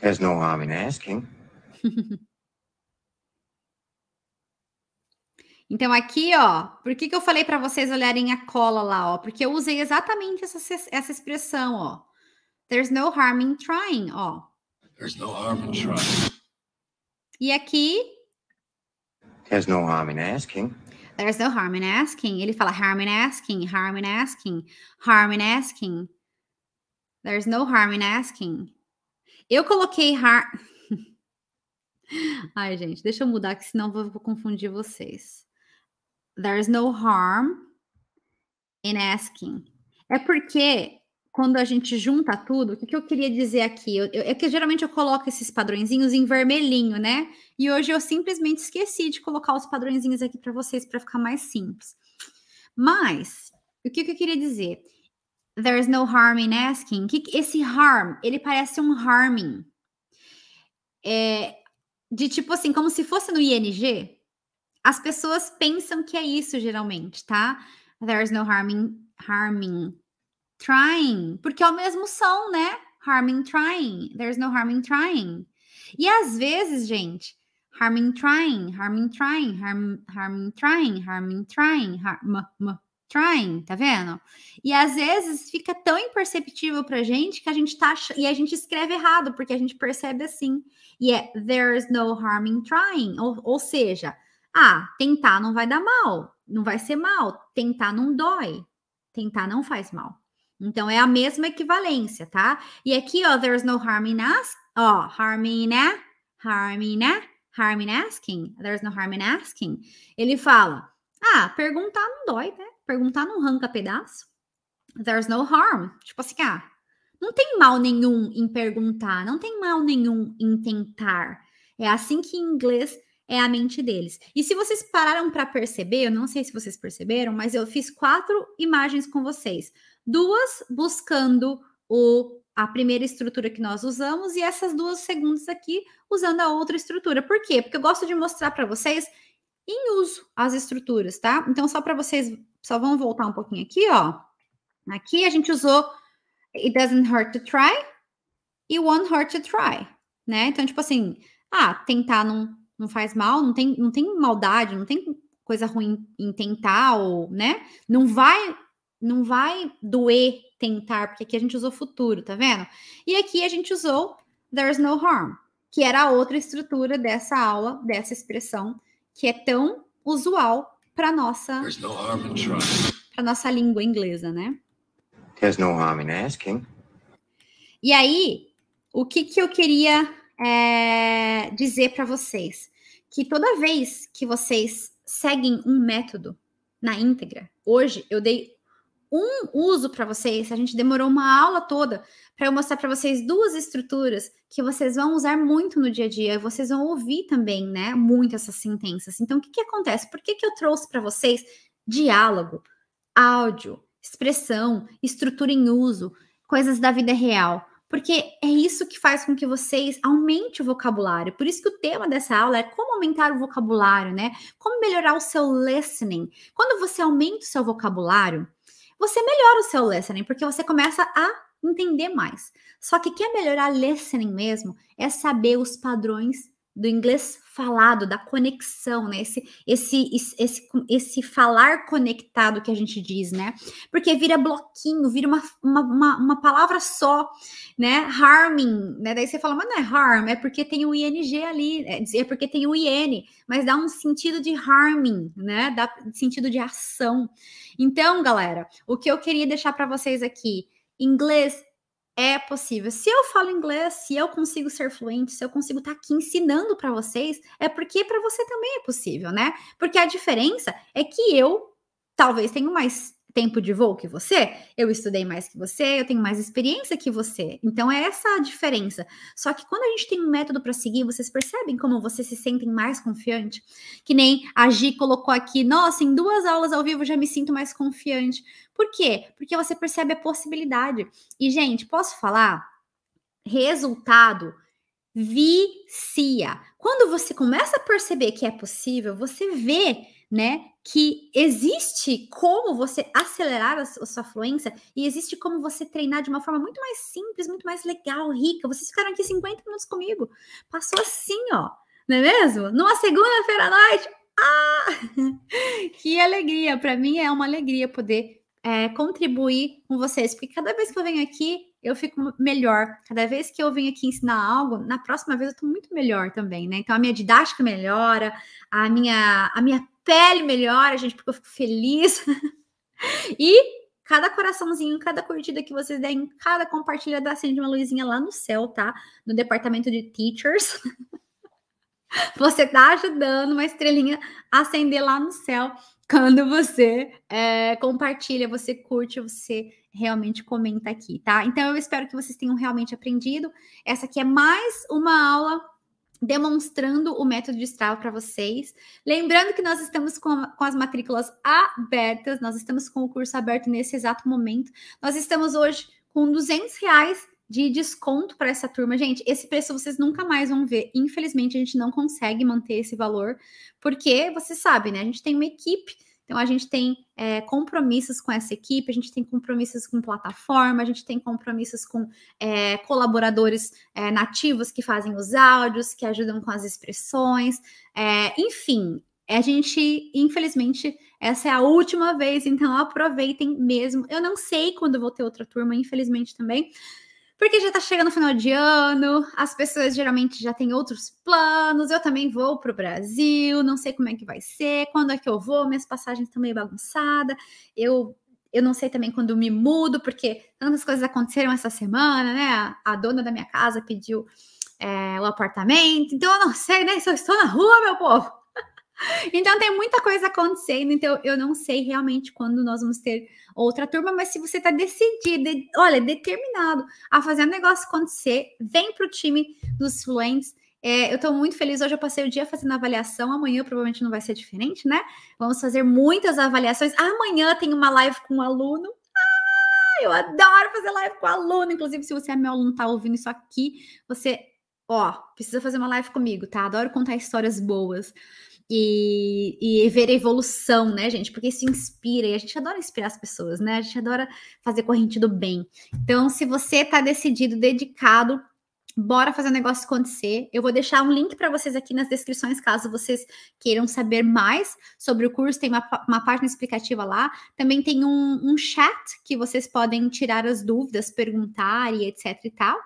There's no harm in asking. [LAUGHS] Então, aqui, ó, por que, que eu falei para vocês olharem a cola lá, ó? Porque eu usei exatamente essa, essa expressão, ó. There's no harm in trying, ó. There's no harm in trying. E aqui, There's no harm in asking. There's no harm in asking. Ele fala harm in asking, harm in asking, harm in asking. There's no harm in asking. Eu coloquei harm. [LAUGHS] Ai, gente, deixa eu mudar, que senão vou, vou confundir vocês. There's no harm in asking. É porque quando a gente junta tudo, o que, que eu queria dizer aqui? Eu, eu, é que geralmente eu coloco esses padrõezinhos em vermelhinho, né? E hoje eu simplesmente esqueci de colocar os padrõezinhos aqui para vocês, para ficar mais simples. Mas, o que, que eu queria dizer? There's no harm in asking. Que, esse harm, ele parece um harming. É, de tipo assim, como se fosse no ING. As pessoas pensam que é isso geralmente, tá? There's no harming, harming trying, porque é o mesmo som, né? Harm in trying. There's no harm in trying. E às vezes, gente, harm in trying, harm in trying, harm, harm in trying, harm in trying, harm, trying, tá vendo? E às vezes fica tão imperceptível pra gente que a gente tá e a gente escreve errado, porque a gente percebe assim. E é there's no harm in trying, ou, ou seja, ah, tentar não vai dar mal, não vai ser mal, tentar não dói, tentar não faz mal. Então, é a mesma equivalência, tá? E aqui, ó, there's no harm in asking. Ó, harm in, a, harm in, a, harm in asking. There's no harm in asking. Ele fala, ah, perguntar não dói, né? Perguntar não arranca pedaço. There's no harm. Tipo assim, ah, não tem mal nenhum em perguntar, não tem mal nenhum em tentar. É assim que em inglês é a mente deles. E se vocês pararam para perceber, eu não sei se vocês perceberam, mas eu fiz quatro imagens com vocês duas buscando o a primeira estrutura que nós usamos e essas duas segundas aqui usando a outra estrutura. Por quê? Porque eu gosto de mostrar para vocês em uso as estruturas, tá? Então só para vocês, só vamos voltar um pouquinho aqui, ó. Aqui a gente usou it doesn't hurt to try e one hurt to try, né? Então tipo assim, ah, tentar não, não faz mal, não tem não tem maldade, não tem coisa ruim em tentar ou, né? Não vai não vai doer tentar, porque aqui a gente usou futuro, tá vendo? E aqui a gente usou there's no harm, que era a outra estrutura dessa aula, dessa expressão que é tão usual para nossa para nossa língua inglesa, né? There's no harm in asking. E aí, o que que eu queria é, dizer para vocês? Que toda vez que vocês seguem um método na íntegra, hoje eu dei um uso para vocês. A gente demorou uma aula toda para eu mostrar para vocês duas estruturas que vocês vão usar muito no dia a dia e vocês vão ouvir também, né, muito essas sentenças. Então, o que, que acontece? Por que, que eu trouxe para vocês diálogo, áudio, expressão, estrutura em uso, coisas da vida real? Porque é isso que faz com que vocês aumente o vocabulário. Por isso que o tema dessa aula é como aumentar o vocabulário, né? Como melhorar o seu listening. Quando você aumenta o seu vocabulário, você melhora o seu listening, porque você começa a entender mais. Só que quer melhorar listening mesmo é saber os padrões do inglês falado, da conexão, né? Esse, esse, esse, esse falar conectado que a gente diz, né? Porque vira bloquinho, vira uma, uma, uma, uma palavra só, né? Harming, né? Daí você fala, mas não é harm, é porque tem o ing ali, é, é porque tem o in, mas dá um sentido de harming, né? Dá sentido de ação. Então, galera, o que eu queria deixar para vocês aqui, inglês é possível. Se eu falo inglês, se eu consigo ser fluente, se eu consigo estar tá aqui ensinando para vocês, é porque para você também é possível, né? Porque a diferença é que eu talvez tenha mais tempo de voo que você, eu estudei mais que você, eu tenho mais experiência que você. Então é essa a diferença. Só que quando a gente tem um método para seguir, vocês percebem como vocês se sentem mais confiante? Que nem a Gi colocou aqui, nossa, em duas aulas ao vivo já me sinto mais confiante. Por quê? Porque você percebe a possibilidade. E gente, posso falar? Resultado vicia. Quando você começa a perceber que é possível, você vê né? Que existe como você acelerar a, sua fluência e existe como você treinar de uma forma muito mais simples, muito mais legal, rica. Vocês ficaram aqui 50 minutos comigo. Passou assim, ó. Não é mesmo? Numa segunda-feira à noite. Ah! [LAUGHS] que alegria! Para mim é uma alegria poder é, contribuir com vocês, porque cada vez que eu venho aqui, eu fico melhor. Cada vez que eu venho aqui ensinar algo, na próxima vez eu estou muito melhor também, né? Então a minha didática melhora, a minha, a minha pele melhora, gente, porque eu fico feliz. [LAUGHS] e cada coraçãozinho, cada curtida que vocês derem, cada compartilhada acende uma luzinha lá no céu, tá? No departamento de teachers. [LAUGHS] Você tá ajudando uma estrelinha a acender lá no céu quando você é, compartilha, você curte, você realmente comenta aqui, tá? Então eu espero que vocês tenham realmente aprendido. Essa aqui é mais uma aula demonstrando o método de Strava para vocês. Lembrando que nós estamos com, a, com, as matrículas abertas, nós estamos com o curso aberto nesse exato momento. Nós estamos hoje com 200 reais de desconto para essa turma. Gente, esse preço vocês nunca mais vão ver. Infelizmente, a gente não consegue manter esse valor, porque você sabe, né? A gente tem uma equipe. Então, a gente tem é, compromissos com essa equipe, a gente tem compromissos com plataforma, a gente tem compromissos com é, colaboradores é, nativos que fazem os áudios, que ajudam com as expressões, é, enfim. A gente, infelizmente, essa é a última vez, então aproveitem mesmo. Eu não sei quando vou ter outra turma, infelizmente também, porque já está chegando o final de ano, as pessoas geralmente já têm outros planos. Eu também vou pro Brasil, não sei como é que vai ser, quando é que eu vou, minhas passagens estão meio bagunçadas. Eu eu não sei também quando me mudo, porque tantas coisas aconteceram essa semana, né? A dona da minha casa pediu é, o apartamento, então eu não sei nem né? se eu estou na rua, meu povo. Então tem muita coisa acontecendo, então eu não sei realmente quando nós vamos ter outra turma, mas se você está decidido, olha, determinado a fazer o um negócio acontecer, vem para o time dos fluentes. É, eu estou muito feliz. Hoje eu passei o dia fazendo avaliação. Amanhã provavelmente não vai ser diferente, né? Vamos fazer muitas avaliações. Amanhã tem uma live com um aluno. Ah, eu adoro fazer live com aluno. Inclusive, se você é meu aluno, tá ouvindo isso aqui, você, ó, precisa fazer uma live comigo, tá? Adoro contar histórias boas e, e, ver a evolução, né, gente? Porque isso inspira e a gente adora inspirar as pessoas, né? A gente adora fazer corrente do bem. Então, se você tá decidido, dedicado, bora fazer o negócio acontecer. Eu vou deixar um link para vocês aqui nas descrições, caso vocês queiram saber mais sobre o curso. Tem uma, uma página explicativa lá. Também tem um, um chat que vocês podem tirar as dúvidas, perguntar e etc e tal.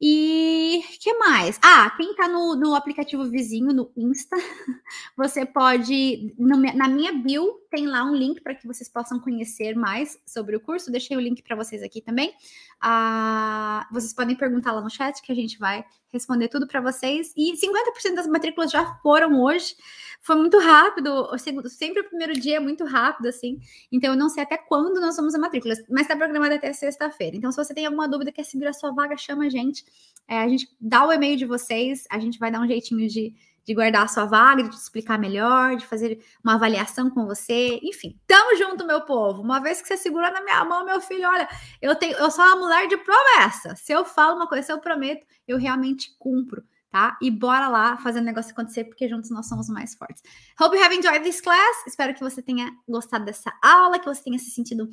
E que mais? Ah, quem tá no, no aplicativo vizinho, no Insta, [LAUGHS] você pode. No, na minha bio tem lá um link para que vocês possam conhecer mais sobre o curso. Deixei o link para vocês aqui também. Ah, vocês podem perguntar lá no chat que a gente vai responder tudo para vocês. E 50% das matrículas já foram hoje. Foi muito rápido. Sempre o primeiro dia é muito rápido, assim. Então, eu não sei até quando nós vamos a matrículas, mas está programado até sexta-feira. Então, se você tem alguma dúvida, quer seguir a sua vaga, chama a gente. É, a gente dá o e-mail de vocês, a gente vai dar um jeitinho de de guardar a sua vaga, de te explicar melhor, de fazer uma avaliação com você, enfim. Tamo junto, meu povo. Uma vez que você segura na minha mão, meu filho, olha, eu tenho, eu sou uma mulher de promessa. Se eu falo uma coisa, se eu prometo, eu realmente cumpro. Tá? E bora lá fazer o negócio acontecer, porque juntos nós somos mais fortes. Hope you have enjoyed this class. Espero que você tenha gostado dessa aula, que você tenha se sentido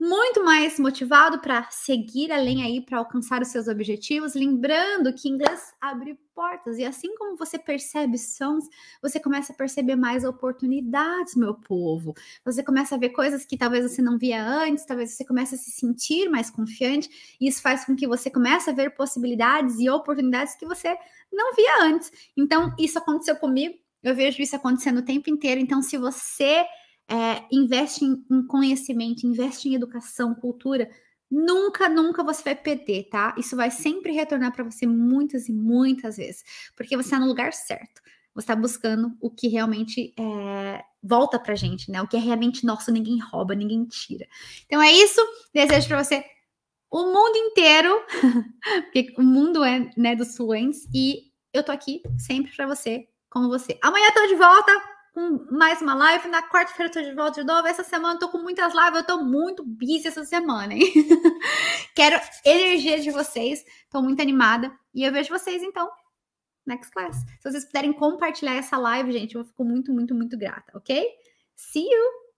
muito mais motivado para seguir além aí para alcançar os seus objetivos, lembrando que inglês abre portas e assim como você percebe sons, você começa a perceber mais oportunidades, meu povo. Você começa a ver coisas que talvez você não via antes, talvez você comece a se sentir mais confiante, e isso faz com que você comece a ver possibilidades e oportunidades que você não via antes. Então, isso aconteceu comigo, eu vejo isso acontecendo o tempo inteiro. Então, se você é, investe em, em conhecimento, investe em educação, cultura, nunca, nunca você vai perder, tá? Isso vai sempre retornar para você muitas e muitas vezes, porque você está no lugar certo. Você está buscando o que realmente é, volta para gente, né? O que é realmente nosso, ninguém rouba, ninguém tira. Então é isso. Desejo para você o mundo inteiro, [LAUGHS] porque o mundo é né, dos fluentes e eu tô aqui sempre para você, com você. Amanhã eu tô de volta com mais uma live. Na quarta-feira eu tô de volta de novo. Essa semana eu tô com muitas lives, eu tô muito busy essa semana, hein? [LAUGHS] Quero energia de vocês, tô muito animada. E eu vejo vocês então. Next class. Se vocês puderem compartilhar essa live, gente, eu fico muito, muito, muito grata, ok? See you!